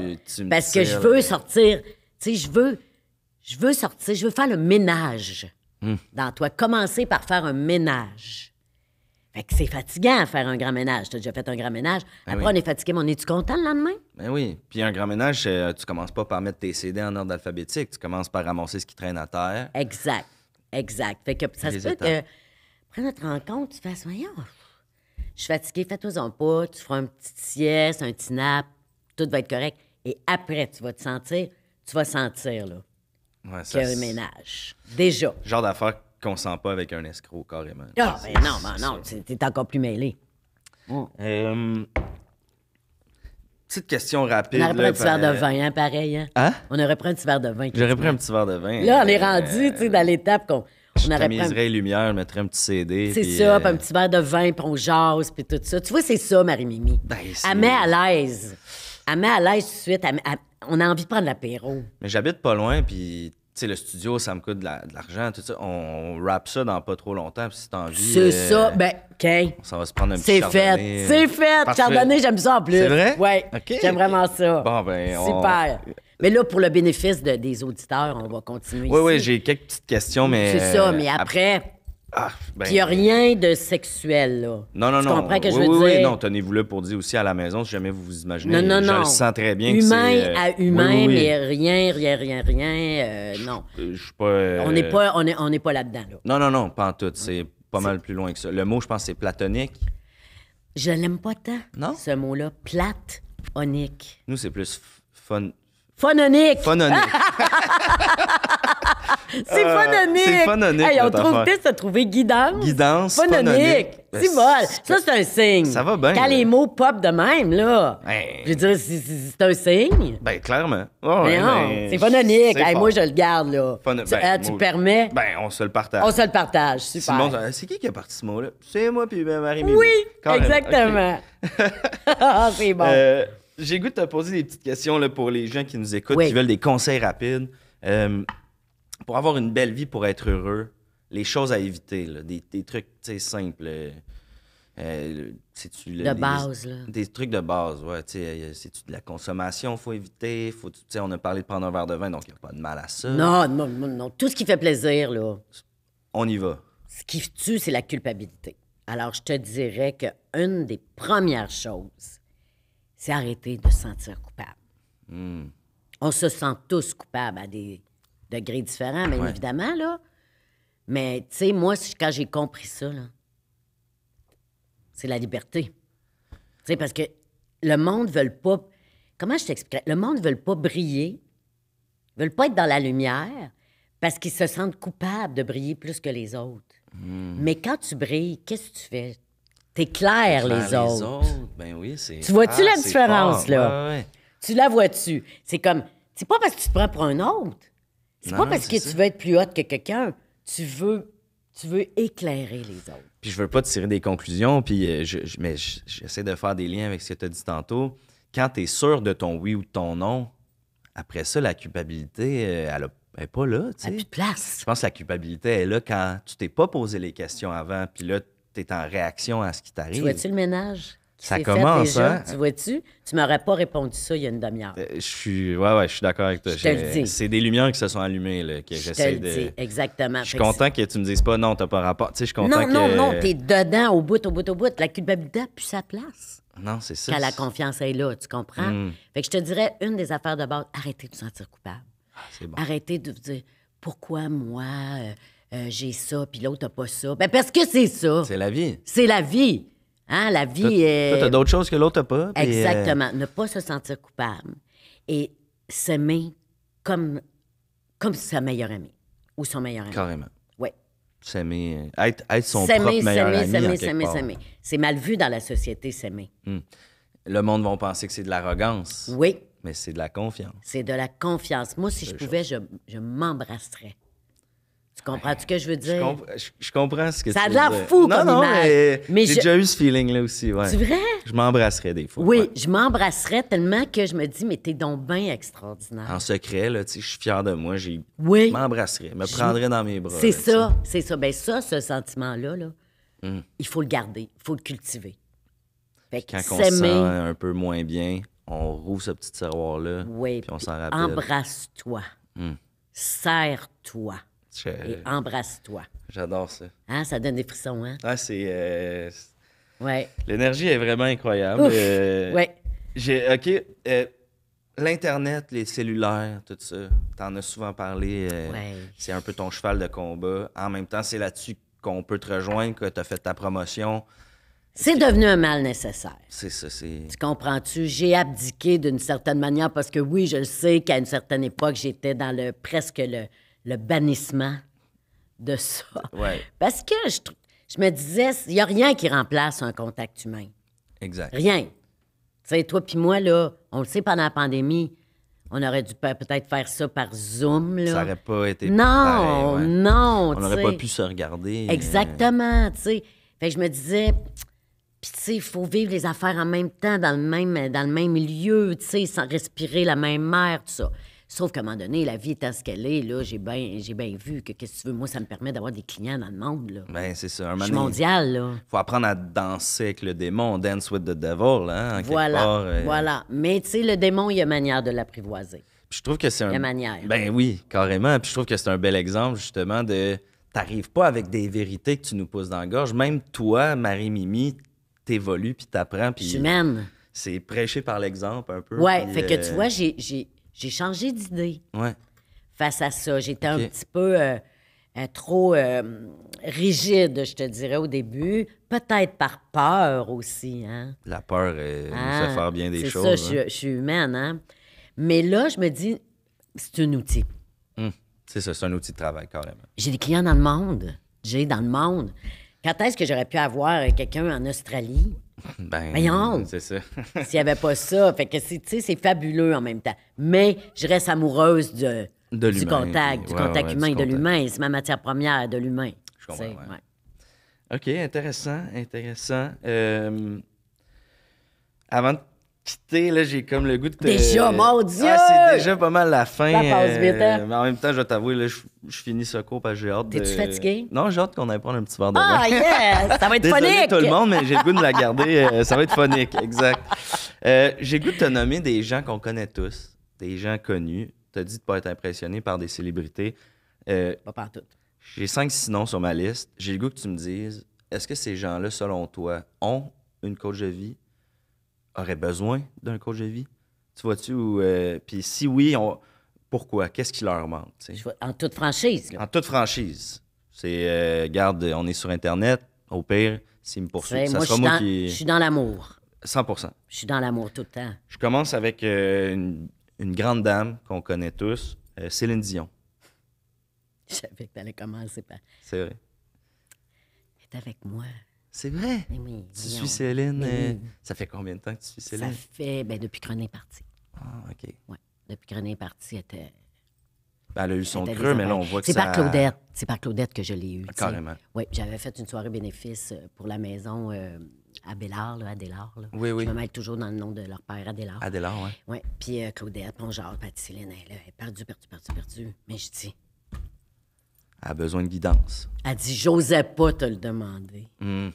Parce que je veux euh, sortir. Tu sais, je veux, je veux sortir. Je veux faire le ménage hmm. dans toi. Commencer par faire un ménage c'est fatigant à faire un grand ménage. Tu as déjà fait un grand ménage. Ben après, on est fatigué, mais on est-tu content le lendemain? Ben oui. Puis un grand ménage, euh, tu commences pas par mettre tes CD en ordre alphabétique. Tu commences par ramasser ce qui traîne à terre. Exact. Exact. Fait que ça se peut que, après notre rencontre, tu fasses, voyons, je suis fatigué, fais-toi-en pas, tu feras un petit sieste, un petit nap, tout va être correct. Et après, tu vas te sentir, tu vas sentir, là, ouais, qu'il y a un ménage. Déjà. Genre d'affaire qu'on sent pas avec un escroc, carrément. Ah mais ben non, ben non, t'es encore plus mêlé. Euh, petite question rapide. On aurait pris un petit verre de vin, hein, pareil. Hein? hein? On aurait pris un petit verre de vin. J'aurais pris un petit verre de vin. Là, on est rendu euh, tu sais, dans l'étape qu'on. On aurait pris. Un... lumière, je mettrais un petit CD. C'est ça, euh, un petit verre de vin, puis on jase, puis tout ça. Tu vois, c'est ça, Marie-Mimi. Ben, c'est… elle met à l'aise. Elle met à l'aise tout de suite. on a envie de prendre l'apéro. Mais j'habite pas loin, puis sais, le studio, ça me coûte de l'argent, tout ça. On, rap ça dans pas trop longtemps, puis si t'as envie. C'est euh, ça, ben, OK. Ça va se prendre un petit C'est fait, c'est fait. j'aime ça en plus. C'est vrai? Oui, j'aime vraiment ça. Bon, ben, Super. Mais là, pour le bénéfice des auditeurs, on va continuer. Oui, oui, j'ai quelques petites questions, mais. C'est ça, mais après ah, ben, il n'y a euh, rien de sexuel, là. Non, non, non. Tu comprends que je veux dire? Oui, non, tenez-vous là pour dire aussi à la maison, si jamais vous vous imaginez. Non, non, non. Je sens très bien Humain euh, à humain, mais rien, rien, rien, rien. Euh, non. Je, suis pas... On n'est pas, on est, on est pas là-dedans, là. Non, non, non, pas en tout. C'est pas mal plus loin que ça. Le mot, je pense, c'est platonique. Je l'aime pas tant, non? ce mot-là. Platonique. Nous, c'est plus fun... Phononique! Phononique. C'est phononique. Euh, c'est phononique. on trouve piste trouver guidance. Guidance. Phononique. C'est ben, bon, Ça, c'est un signe. Ça va bien. Quand les mots pop de même, là. Ben. Je veux dire, c'est un signe. Ben, clairement. non, ben, c'est phononique. Hey, moi, je le garde, là. tu, euh, permets? Ben, on se le partage. On se le partage. Super. c'est qui qui a parti ce mot-là? C'est moi, puis marie -Mimi. Oui, exactement. Ah, c'est bon. Euh, j'ai goût de te poser des petites questions là, pour les gens qui nous écoutent, qui veulent des conseils rapides pour avoir une belle vie, pour être heureux, les choses à éviter, des, trucs simples. Euh, euh, -tu, de base, là. Des trucs de base, ouais. cest euh, de la consommation, faut éviter. Faut, on a parlé de prendre un verre de vin, donc il n'y a pas de mal à ça. Non, non, non, Tout ce qui fait plaisir, là. On y va. Ce qui tue, c'est la culpabilité. Alors, je te dirais qu'une des premières choses, c'est arrêter de se sentir coupable. Hmm. On se sent tous coupables à des degrés différents, bien évidemment, là. Mais, tu sais, moi, quand j'ai compris ça, c'est la liberté. Tu sais, parce que le monde ne veut pas. Comment je t'explique? Le monde ne veut pas briller, ne veut pas être dans la lumière parce qu'ils se sentent coupables de briller plus que les autres. Hmm. Mais quand tu brilles, qu'est-ce que tu fais? Tu clair, les, autres. Ben tu vois-tu ah, la différence, là? Tu la vois-tu? C'est comme. C'est pas parce que tu te prends pour un autre. C'est pas parce que tu veux être plus haute que quelqu'un. Tu veux, tu veux éclairer les autres. Puis je veux pas tirer des conclusions, puis euh, je, mais j'essaie de faire des liens avec ce que tu as dit tantôt. Quand tu es sûr de ton oui ou de ton non, après ça, la culpabilité, euh, elle pas là. Tu sais. plus de place. Je pense que la culpabilité est là quand tu t'es pas posé les questions avant, puis là, tu es en réaction à ce qui t'arrive. Tu vois-tu le ménage? ça commence, hein? Tu vois-tu? Tu m'aurais pas répondu ça il y a une demi-heure. Euh, je suis, je suis d'accord avec toi. C'est des lumières qui se sont allumées, là, que je Dis, exactement. Je suis content que... tu me dises pas non, t'as pas rapport. je suis content non, Non, non, non, t'es dedans, au bout, au bout, au bout. La culpabilité n'a plus sa place. Non, c'est ça. Quand la confiance est là, tu comprends? Hmm. Fait que je te dirais, une des affaires de base, arrêtez de vous sentir coupable. Ah, arrêtez de vous dire, pourquoi moi? Euh, euh, j'ai ça, puis l'autre n'a pas ça. Ben parce que c'est ça. C'est la vie. C'est la vie. Hein, la vie. Toi, est... t'as d'autres choses que l'autre n'a pas. Euh, Exactement. Ne pas se sentir coupable et s'aimer comme, comme sa meilleure amie ou son meilleur ami. Carrément. Oui. S'aimer, euh, être, son propre meilleur ami. S'aimer, s'aimer, s'aimer. C'est mal vu dans la société, s'aimer. Hmm. Le monde va penser que c'est de l'arrogance. Oui. Mais c'est de la confiance. C'est de la confiance. Moi, si je pouvais, je, je m'embrasserais. Tu comprends ce que je veux dire? Je, comprends ce que ça tu veux dire. Ça a l'air fou comme j'ai déjà eu ce feeling-là aussi. Ouais. C'est vrai? Je m'embrasserais des fois. Oui, je m'embrasserais tellement que je me dis, mais t'es donc bien extraordinaire. En secret, là, tu je suis fier de moi. J'ai... Oui. Je m'embrasserais, me prendrais dans mes bras. C'est ça, c'est ça. Ben ça, ce sentiment-là, là, hmm. il faut le garder, il faut le cultiver. Quand on se sent un peu moins bien, on rouvre ce petit tiroir-là, oui, puis on s'en rappelle. embrasse-toi, hmm. serre-toi embrasse-toi. J'adore ça. Ah, ça donne des frissons, hein? Ah, c'est. Euh, L'énergie est vraiment incroyable. Ouf, euh, J'ai. OK. Euh, L'Internet, les cellulaires, tout ça, t'en as souvent parlé. C'est un peu ton cheval de combat. En même temps, c'est là-dessus qu'on peut te rejoindre, que tu as fait ta promotion. C'est devenu un mal nécessaire. C'est ça, c'est. Tu comprends-tu? J'ai abdiqué d'une certaine manière parce que oui, je le sais qu'à une certaine époque, j'étais dans le presque le, le bannissement de ça. Parce que je, me disais, il n'y a rien qui remplace un contact humain. Exact. Rien. Tu sais, toi puis moi, là, on le sait pendant la pandémie, on aurait dû peut-être faire ça par Zoom. Ça n'aurait pas été. Non, pareil, non. On n'aurait pas pu se regarder. Euh. Exactement, tu sais. je me disais, puis tu sais, il faut vivre les affaires en même temps, dans le même, dans le même tu sais, sans respirer la même mer. tout ça. Sauf qu'à un moment donné, la vie étant ce qu'elle est, là, j'ai bien j'ai vu que, qu'est-ce que tu veux, moi, ça me permet d'avoir des clients dans le monde, là. Ben, c'est ça. Un mondial, là. Faut apprendre à danser avec le démon, dance with the devil, hein, Voilà, euh. voilà. Mais, tu sais, le démon, il y a manière de l'apprivoiser. Puis je trouve que c'est un... Il y a manière. Ben oui, carrément. Puis je trouve que c'est un bel exemple, justement, de... T'arrives pas avec des vérités que tu nous pousses dans la gorge. Même toi, Marie-Mimi, t'évolues, puis t'apprends, puis... Je C'est prêcher par l'exemple, un peu. Ouais, fait que tu euh, vois, j'ai j'ai changé d'idée. Face à ça, j'étais un petit peu euh, euh, trop euh, rigide, je te dirais, au début. Peut-être par peur aussi. Hein? La peur, elle fait ah, faire bien des choses. C'est ça, hein. je, suis humaine. Hein. Mais là, je me dis, c'est un outil. Hum, c'est ça, c'est un outil de travail, carrément. J'ai des clients dans le monde. J'ai dans le monde. Quand est-ce que j'aurais pu avoir quelqu'un en Australie? Ben, C'est ça. S'il n'y avait pas ça, fait que c'est, c'est fabuleux en même temps. Mais je reste amoureuse de, du contact, du contact humain, de l'humain. C'est ma matière première, de l'humain. Je comprends. OK, intéressant, intéressant. Euh, avant de là, j'ai comme le goût de te... Déjà, mon Dieu! c'est déjà pas mal la fin. vite, hein? euh, Mais en même temps, je vais t'avouer, là, je, finis ce cours parce que j'ai hâte de... T'es-tu fatigué? Non, j'ai hâte qu'on aille prendre un petit verre de Ah, yes! Ça va être phonique! tout le monde, mais j'ai le goût de la garder. Euh, ça va être phonique, exact. Euh, j'ai le goût de te nommer des gens qu'on connaît tous, des gens connus. T'as dit de pas être impressionné par des célébrités. pas par toutes. J'ai cinq six noms sur ma liste. J'ai le goût que tu me dises, est-ce que ces gens-là, selon toi, ont une coach de vie aurait besoin d'un coach de vie? Tu vois-tu? Euh, puis si oui, pourquoi? Qu'est-ce qui leur manque? en toute franchise. En toute franchise. C'est, euh, garde, on est sur Internet. Au pire, s'ils me poursuivent, ça moi qui. Je suis dans l'amour. 100 Je suis dans l'amour tout le temps. Je commence avec euh, une, grande dame qu'on connaît tous, euh, Céline Dion. Je savais que tu allais commencer par. C'est vrai. Elle est avec moi. C'est vrai? tu suis Céline. Euh, ça fait combien de temps que tu suis Céline? Ça fait ben, depuis que René est parti. Ah, OK. Oui, depuis que René est parti, elle était. Ben, elle a eu son creux, mais là, on voit que c'est ça... par Claudette. C'est par Claudette que je l'ai eu. Carrément. Oui, j'avais fait une soirée bénéfice euh, pour la maison euh, à Bélard, à Oui, oui. Je me mêle toujours dans le nom de leur père, Adélard. Adélard, oui. Oui, puis Claudette, bonjour, genre, Patty Céline, elle, est perdue, perdue, perdue, perdue. Mais je dis... Elle a besoin de guidance. Elle dit, j'osais pas te le demander. Hmm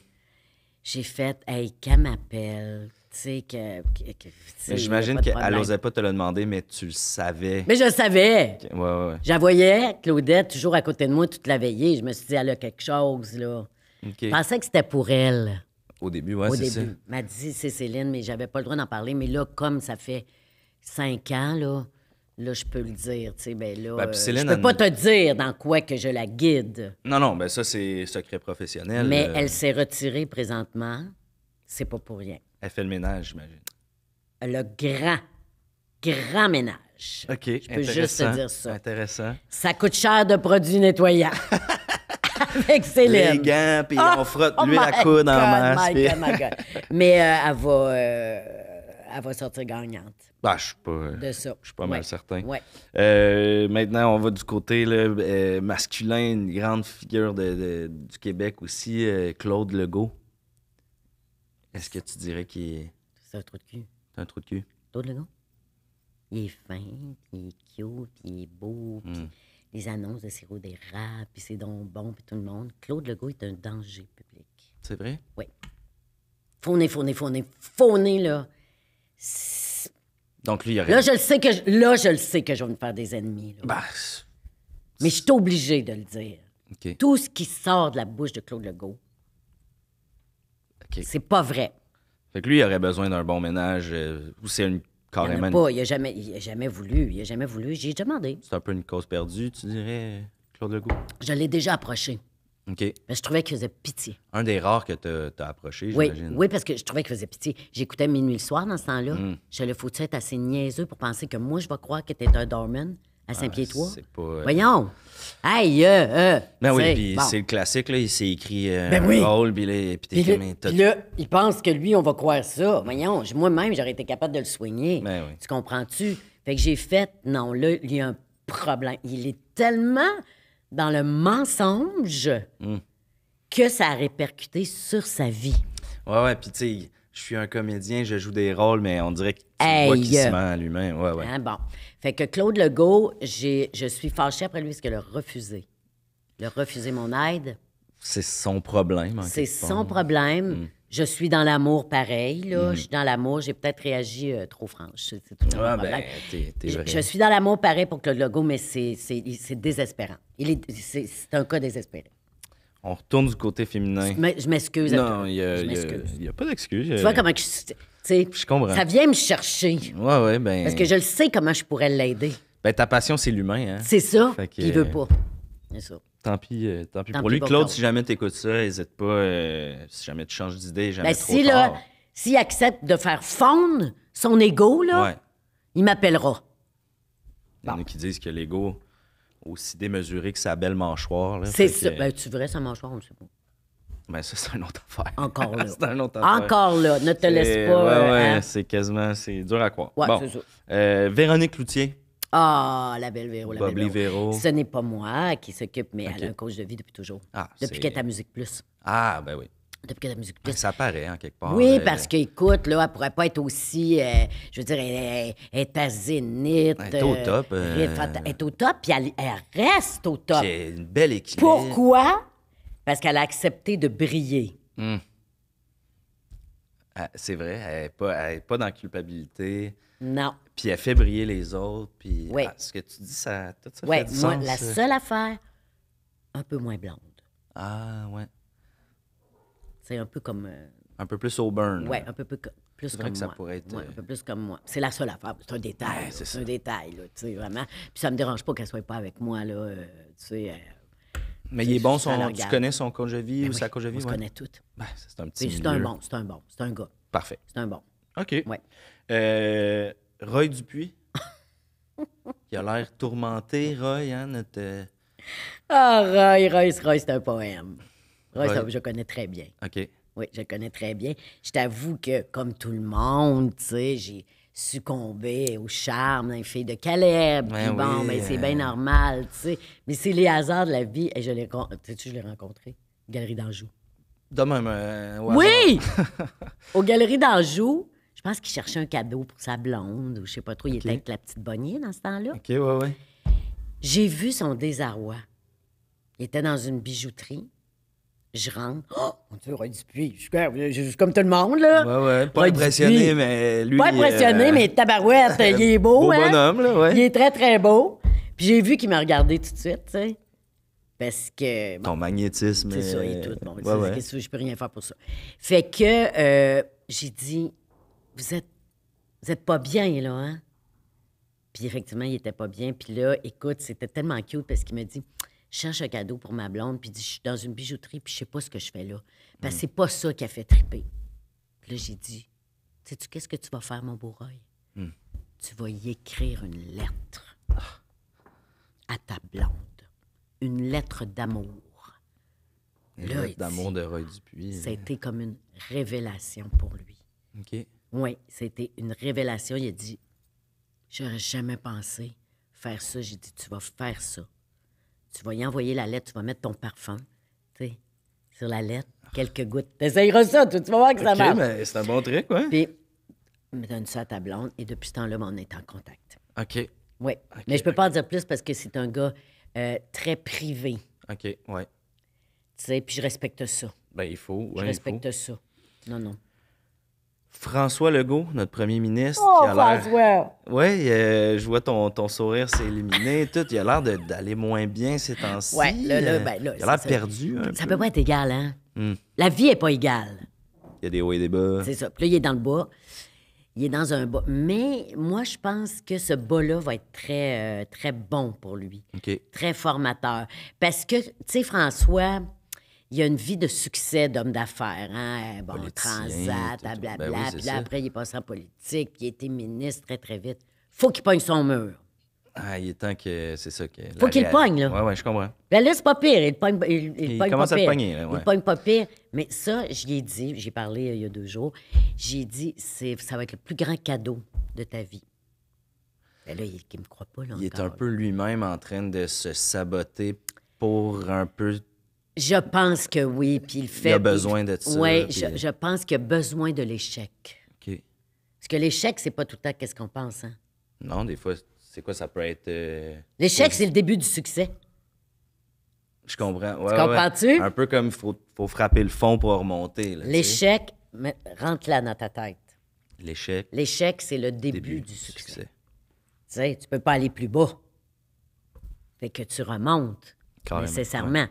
j'ai fait, hey, qu'elle m'appelle. Tu que, que, que j'imagine qu'elle n'osait pas te le demander, mais tu le savais. Mais je le savais. Ouais, ouais, voyais, Claudette, toujours à côté de moi toute la veillée. Je me suis dit, elle a quelque chose, là. Je pensais que c'était pour elle. Au début, oui, c'est début. ça. m'a dit, c'est Céline, mais j'avais pas le droit d'en parler. Mais là, comme ça fait cinq ans, là, Là, je peux le dire, tu sais, mais ben là, ben, euh, je peux pas te dire dans quoi que je la guide. Non, non, ben ça, c'est secret professionnel. Mais euh. elle s'est retirée présentement. C'est pas pour rien. Elle fait le ménage, j'imagine. Le grand, grand ménage. OK, Je peux juste te dire ça. Intéressant. Ça coûte cher de produits nettoyants. avec Céline. Les gants, puis on ah! frotte oh lui la à coude en masse. Mais euh, elle, va, elle va sortir gagnante. Bah, je suis pas, Je suis pas mal certain. Euh, maintenant, on va du côté euh, masculin, une grande figure de, du Québec aussi, euh, Claude Legault. Est-ce que tu dirais qu'il est. C'est un trou de cul. de cul. Claude Legault. Il est fin, il est cute, il est beau, puis hmm. les annonces de sirop rats puis c'est donc bon, puis tout le monde. Claude Legault est un danger public. C'est vrai? Oui. Faune, faune, faune, faune, là. Donc, lui, Là, je le sais que je, là, je sais que je vais me faire des ennemis. Bah, Mais je suis obligé de le dire. Tout ce qui sort de la bouche de Claude Legault, c'est pas vrai. Fait que lui, il aurait besoin d'un bon ménage euh, ou c'est une, Il carrément. Il jamais, jamais voulu. Il a jamais voulu. J'ai demandé. C'est un peu une cause perdue, tu dirais, Claude Legault. Je l'ai déjà approché je trouvais qu'il faisait pitié. Un des rares que tu as approché, j'imagine. Oui, parce que je trouvais qu'il faisait pitié. J'écoutais Minuit le soir dans ce temps-là. Hmm. Je le foutais assez niaiseux pour penser que moi, je vais croire que tu un Dorman à ah, Saint-Pied-Trois? Euh, Voyons! Aïe! Euh, euh. ben oui, puis c'est le classique, là. Il s'est écrit ben un rôle, puis puis il pense que lui, on va croire ça. Voyons, moi-même, j'aurais été capable de le soigner. Ben tu comprends-tu? Fait que j'ai fait... Non, là, il y a un problème. Il est tellement dans le mensonge hmm. que ça a répercuté sur sa vie. Ouais, ouais, puis tu sais, je suis un comédien, je joue des rôles, mais on dirait qu'il hey, vois qu'il se à lui-même. Ouais, ouais. Hein, bon. Fait que Claude Legault, je suis fâchée après lui parce qu'il a refusé. le refuser mon aide. C'est son problème. C'est son problème. Hmm je suis dans l'amour pareil, là. Mm. Je suis dans l'amour. J'ai peut-être réagi euh, trop franche. C'est ah, ben, je, je, suis dans l'amour pareil pour Claude le logo, mais c'est désespérant. C'est un cas désespéré. On retourne du côté féminin. Mais, je m'excuse. Non, il n'y a, pas d'excuse. Tu euh. vois comment je, je comprends. Ça vient me chercher. Ouais, ouais, ben... Parce que je le sais comment je pourrais l'aider. Ben, ta passion, c'est l'humain. Hein? C'est ça. ne Il veut pas. C'est ça. Euh, tant pis, tant pis pour lui. Claude, si jamais tu écoutes ça, n'hésite pas. Euh, si jamais tu changes d'idée, jamais Ben, trop si, s'il accepte de faire fondre son ego, là, il m'appellera. Il y en a qui disent que l'ego, aussi démesuré que sa belle mâchoire. là, C'est ça. Ben, tu verrais, sa mâchoire, on ne sait pas. Ben, ça, c'est une autre affaire. Encore là. c'est autre affaire. Encore là, ne te laisse pas. ouais, ouais, hein? c'est quasiment, c'est dur à croire. Bon. Euh, Véronique Loutier, ah, la belle Véro, la belle Véro. Ce n'est pas moi qui s'occupe, mais elle a un coach de vie depuis toujours. Ah, depuis qu'elle est à Musique Plus. Ah, ben oui. Depuis qu'elle est à Musique ah, Plus. Ça paraît, hein, quelque part. Oui, parce euh, qu'écoute, là, elle pourrait pas être aussi, euh, je veux dire, elle, est à zénith. Elle est au euh, top, Elle est au top, puis elle, reste au top. C'est une belle équipe. Pourquoi? Parce qu'elle a accepté de briller. Hmm. Ah, c'est vrai, elle n'est pas, pas dans la culpabilité. Non. Puis elle fait briller les autres. Puis oui. Ah, ce que tu dis, ça, tout ça ouais, moi, la seule affaire, un peu moins blonde. Ah, ouais. C'est un peu comme. Euh, un peu plus au burn. Oui, un peu plus, plus comme que ça moi. Pourrait être... Euh, un peu plus comme moi. C'est la seule affaire. C'est un détail. c'est un détail, là, tu sais, vraiment. Puis ça me dérange pas qu'elle soit pas avec moi, là, euh, tu sais. mais il est bon, son, tu connais son de vie ben ou sa vie? On se connaît toutes. Ben, c'est un petit. C'est un bon, c'est un bon, c'est un gars. Parfait. C'est un bon. OK. Ouais. Euh, Roy Dupuis, Il a l'air tourmenté, Roy, hein, notre. Euh, ah, oh, Roy, Roy, c'est un poème. Roy, Ça, je connais très bien. OK. Oui, je connais très bien. Je t'avoue que, comme tout le monde, tu sais, j'ai succombé au charme d'un fille de Caleb. Ben bon, mais ben, c'est bien hein. normal, tu sais. Mais c'est les hasards de la vie. Et je l'ai, tu je l'ai rencontré. Galerie d'Anjou. De même, euh, Oui! Aux Galeries d'Anjou, je pense qu'il cherchait un cadeau pour sa blonde, ou je sais pas trop. Il était avec la petite Bonnier dans ce temps-là. OK, ouais, ouais. J'ai vu son désarroi. Il était dans une bijouterie. Je rentre. Oh, mon Dieu, dit, puis Je suis comme tout le monde, là. Ouais, ouais. Pas impressionné, mais lui. Pas impressionné, euh, mais tabarouette, il est beau, beau hein? bonhomme, là, ouais. Il est très, très beau. Puis j'ai vu qu'il m'a regardé tout de suite, tu sais. Parce que. Ton magnétisme. C'est ça, et tout. Bon, ouais, ouais. je peux rien faire pour ça. Fait que euh, j'ai dit, vous êtes, vous êtes pas bien, là, hein? Puis effectivement, il était pas bien. Puis là, écoute, c'était tellement cute parce qu'il me dit, je cherche un cadeau pour ma blonde, puis dit, je suis dans une bijouterie, puis je sais pas ce que je fais là. Parce que mm. c'est pas ça qui a fait triper. Puis là, j'ai dit, sais-tu qu'est-ce que tu vas faire, mon beau Roy? Mm. Tu vas y écrire une lettre ah. à ta blonde. Une lettre d'amour. Une lettre d'amour de Roy Dupuis. Hein. été comme une révélation pour lui. OK. Oui, c'était une révélation. Il a dit J'aurais jamais pensé faire ça. J'ai dit Tu vas faire ça. Tu vas y envoyer la lettre, tu vas mettre ton parfum, tu sais, sur la lettre, quelques gouttes. T'essayeras ça, tu vas voir que ça marche. mais c'est un bon truc, ouais. Puis, me donne ça à ta blonde, et depuis ce temps-là, on est en contact. OK. Oui. mais je peux pas en dire plus parce que c'est un gars euh, très privé. OK, ouais. Tu sais, puis je respecte ça. Ben, il faut. Ouais, je respecte ça. Non, non. François Legault, notre premier ministre, oh, qui a l'air. Oui, euh, je vois ton, ton sourire s'éliminer. tout, il a l'air d'aller moins bien ces temps-ci. Ouais, ben il a l'air perdu. ça peut pas être égal, hein? Hmm. La vie est pas égale. Il y a des hauts et des bas. C'est ça. Puis là, il est dans le bas. Il est dans un bas. Mais moi, je pense que ce bas-là va être très, euh, très bon pour lui. OK. Très formateur. Parce que, tu sais, François, il y a une vie de succès d'homme d'affaires. Hein? Euh, bon, transat, blablabla. Ben puis là, après, il est passé en politique, puis il était ministre très, très vite. Faut qu'il pogne son mur. Ah, il est temps que c'est ça que. Faut qu'il le pogne, là. Oui, oui, je comprends. Ben là, c'est pas pire. Il pogne, pas il, il commence pas à le pogner, là, Il pogne pas pire. Mais ça, j'y ai dit, j'ai parlé euh, il y a deux jours, j'ai dit, c'est, ça va être le plus grand cadeau de ta vie. Bien là, il, me croit pas, là. Il est un peu lui-même en train de se saboter pour un peu je pense que oui, puis il fait... Il a besoin de ça. Oui, euh, je, pense qu'il a besoin de l'échec. OK. Parce que l'échec, c'est pas tout le temps qu'est-ce qu'on pense, hein. Non, des fois, c'est quoi, ça peut être... Euh, l'échec, c'est le début du succès. Je comprends. tu comprends-tu? Un peu comme il faut, frapper le fond pour remonter. L'échec, rentre là dans ta tête. L'échec. L'échec, c'est le début, du succès. Tu sais, tu peux pas aller plus bas. Fait que tu remontes nécessairement.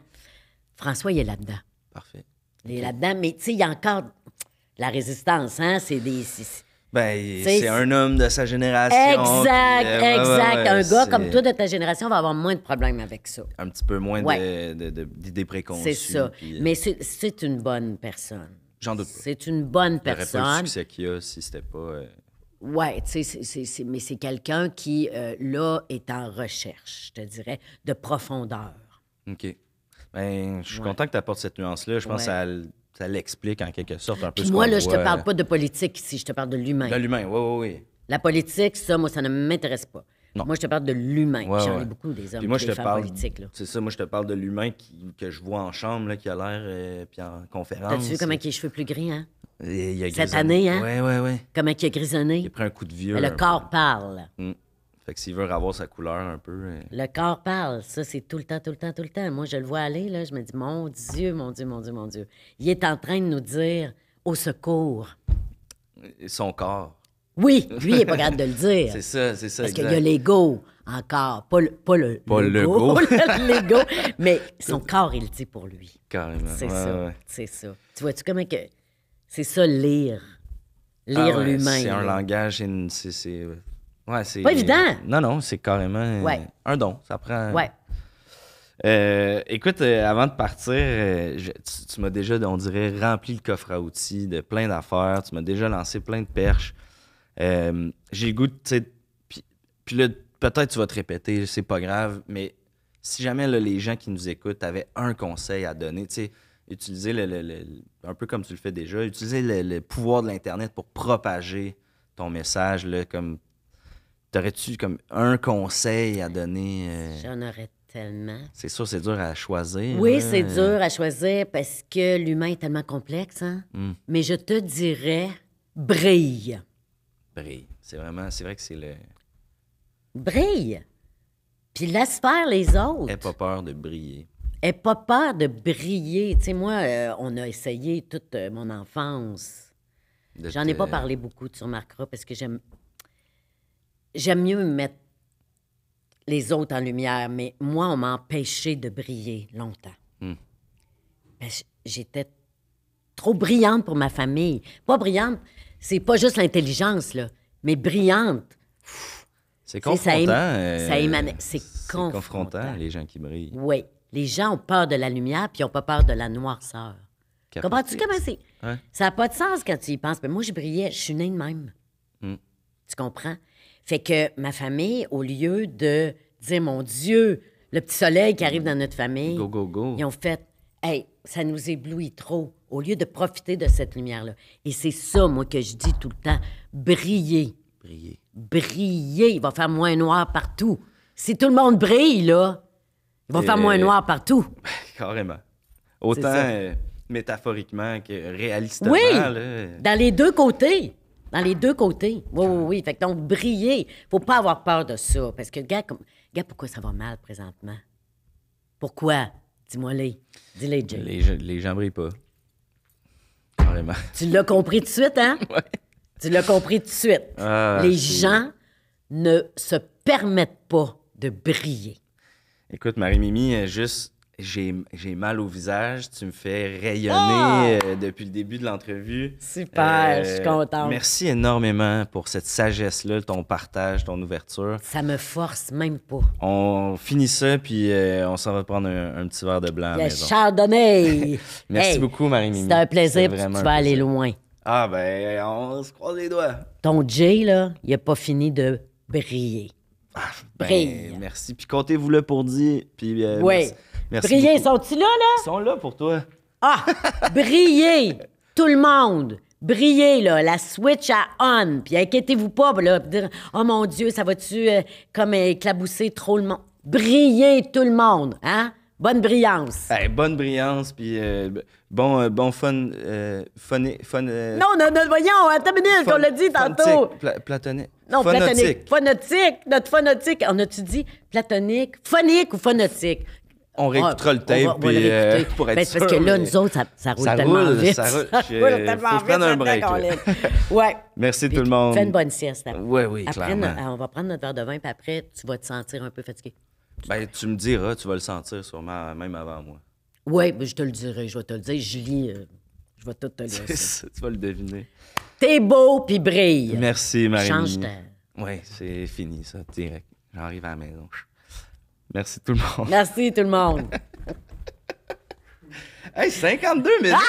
François, il est là-dedans. Parfait. Il est là-dedans, mais tu sais, il y a encore la résistance, hein? C'est des. Ben, c'est un homme de sa génération. Exact, euh, exact. un gars comme toi de ta génération va avoir moins de problèmes avec ça. Un petit peu moins d'idées de, préconçues. C'est ça. Euh, mais c'est une bonne personne. J'en doute pas. C'est une bonne personne. Il pas le succès qu'il a si c'était pas. Euh, ouais, tu sais, mais c'est quelqu'un qui, là, est en recherche, je te dirais, de profondeur. OK. Ben, je suis content que tu apportes cette nuance-là. Je pense que ça l'explique en quelque sorte un peu Puis moi, là, je te parle pas de politique ici, je te parle de l'humain. De l'humain, oui, oui, oui. La politique, ça, moi, ça ne m'intéresse pas. Non. Moi, je te parle de l'humain. J'en ai beaucoup des hommes qui je te parle, C'est ça, moi, je te parle de l'humain que je vois en chambre, là, qui a l'air, euh, puis en conférence. T'as-tu vu comment il a les cheveux plus gris, hein? Il a Cette année, hein? Oui, oui, oui. Comment il a grisonné? Il a pris un coup de vieux. Le corps parle. Hmm. Fait que s'il veut avoir sa couleur un peu. Euh, le corps parle, ça c'est tout le temps, tout le temps, tout le temps. Moi, je le vois aller, là, je me dis, mon Dieu, mon Dieu, mon Dieu, mon Dieu. Il est en train de nous dire, au secours. son corps. Oui, lui, il n'est pas capable de le dire. C'est ça, c'est ça. Parce qu'il y a l'ego encore, pas le, pas le, Pas l'ego. le mais son corps, il le dit pour lui. Carrément. C'est ça, c'est ça. Tu vois-tu comment que... C'est ça, lire. Lire ah l'humain. C'est un langage, c'est euh, Ouais, c'est. Pas évident. Non, non, c'est carrément ouais. un don. Ça prend. Ouais. Euh, écoute, euh, avant de partir, euh, tu, m'as déjà, on dirait, rempli le coffre à outils de plein d'affaires. Tu m'as déjà lancé plein de perches. J'ai le goût, tu sais. Puis là, peut-être tu vas te répéter, c'est pas grave, mais si jamais les gens qui nous écoutent avaient un conseil à donner, tu sais, utiliser un peu comme tu le fais déjà, utiliser le, pouvoir de l'Internet pour propager ton message, là, comme T'aurais-tu comme un conseil à donner? Euh? J'en aurais tellement. C'est sûr, c'est dur à choisir. Oui, c'est dur à choisir parce que l'humain est tellement complexe. Hein. Hmm. Mais je te dirais, brille. Brille. C'est vraiment, c'est vrai que c'est le. Brille. Puis laisse faire les autres. Aie pas peur de briller. Aie pas peur de briller. Tu sais, moi, euh, on a essayé toute euh, mon enfance. J'en ai pas parlé beaucoup, tu remarqueras, parce que j'aime j'aime mieux mettre les autres en lumière, mais moi, on m'a empêché de briller longtemps. Hmm. j'étais trop brillante pour ma famille. Pas brillante, c'est pas juste l'intelligence, là, mais brillante. C'est confrontant. Ça, C'est confrontant. les gens qui brillent. Oui. Les gens ont peur de la lumière, puis ils n'ont pas peur de la noirceur. Comprends-tu comment c'est? Ça n'a pas de sens quand tu y penses. Mais moi, je brillais, je suis née de même. Hmm. Tu comprends? Fait que ma famille, au lieu de dire, mon Dieu, le petit soleil qui arrive mm. dans notre famille, ils ont fait, hey, ça nous éblouit trop, au lieu de profiter de cette lumière-là. Et c'est ça, moi, que je dis tout le temps, briller. Briller. Briller. Il va faire moins noir partout. Si tout le monde brille, là, il va faire moins noir partout. Carrément. Autant euh, métaphoriquement que réalistement. Oui, dans les deux côtés. Dans les deux côtés. Oui, oui, oui. Fait que donc, briller, faut pas avoir peur de ça. Parce que, gars, comme... pourquoi ça va mal présentement? Pourquoi? Dis-moi les. Dis-les, Jay. Les, gens brillent pas. Carrément. Tu l'as compris tout de suite, hein? ouais. Tu l'as compris tout de suite. Ah, les gens ne se permettent pas de briller. Écoute, Marie-Mimi, juste j'ai mal au visage, tu me fais rayonner ah! euh, depuis le début de l'entrevue. Super, je suis euh, contente. Merci énormément pour cette sagesse-là, ton partage, ton ouverture. Ça me force même pas. On finit ça, puis euh, on s'en va prendre un, petit verre de blanc. Le chardonnay! merci beaucoup, Marie-Mimi. C'était un plaisir, puis tu vas aller loin. Ah ben, on se croise les doigts. Ton Jay, là, il a pas fini de briller. Ah, ben, Brille. Merci, puis comptez-vous-le pour dire, puis... oui. Merci. sont-ils là, là? Ils sont là pour toi. Ah! briller! Tout le monde! Briller, là, la switch à on. Puis inquiétez-vous pas, là, dire, oh mon Dieu, ça va-tu euh, comme éclabousser trop le monde? Briller tout le monde, hein? Bonne brillance. bonne brillance, puis euh, bon, euh, bon fun. fun, non, non, non, voyons, attends une qu'on l'a dit tantôt. platonique. Non, platonique. Phonotique, notre phonotique. On a-tu dit platonique, phonique ou phonotique? on ah, réécoutera le tape puis, euh, pour être sûr, Parce que là, nous autres, ça, roule tellement vite. Ça roule, tellement faut un break. ouais. Merci tout le monde. Fais une bonne sieste. Oui, oui, après, clairement. on va prendre notre verre de vin, puis après, tu vas te sentir un peu fatigué. Ben, tu me diras, tu vas le sentir sûrement, même avant moi. Oui, ben, je te le dirai, je vais te le dire. Je lis, euh, je vais tout te le dire. tu vas le deviner. T'es beau, puis brille. Merci, Marie. Change ta... Oui, c'est fini, ça, direct. J'arrive à la maison. Merci tout le monde. Merci tout le monde. hey, 52 minutes!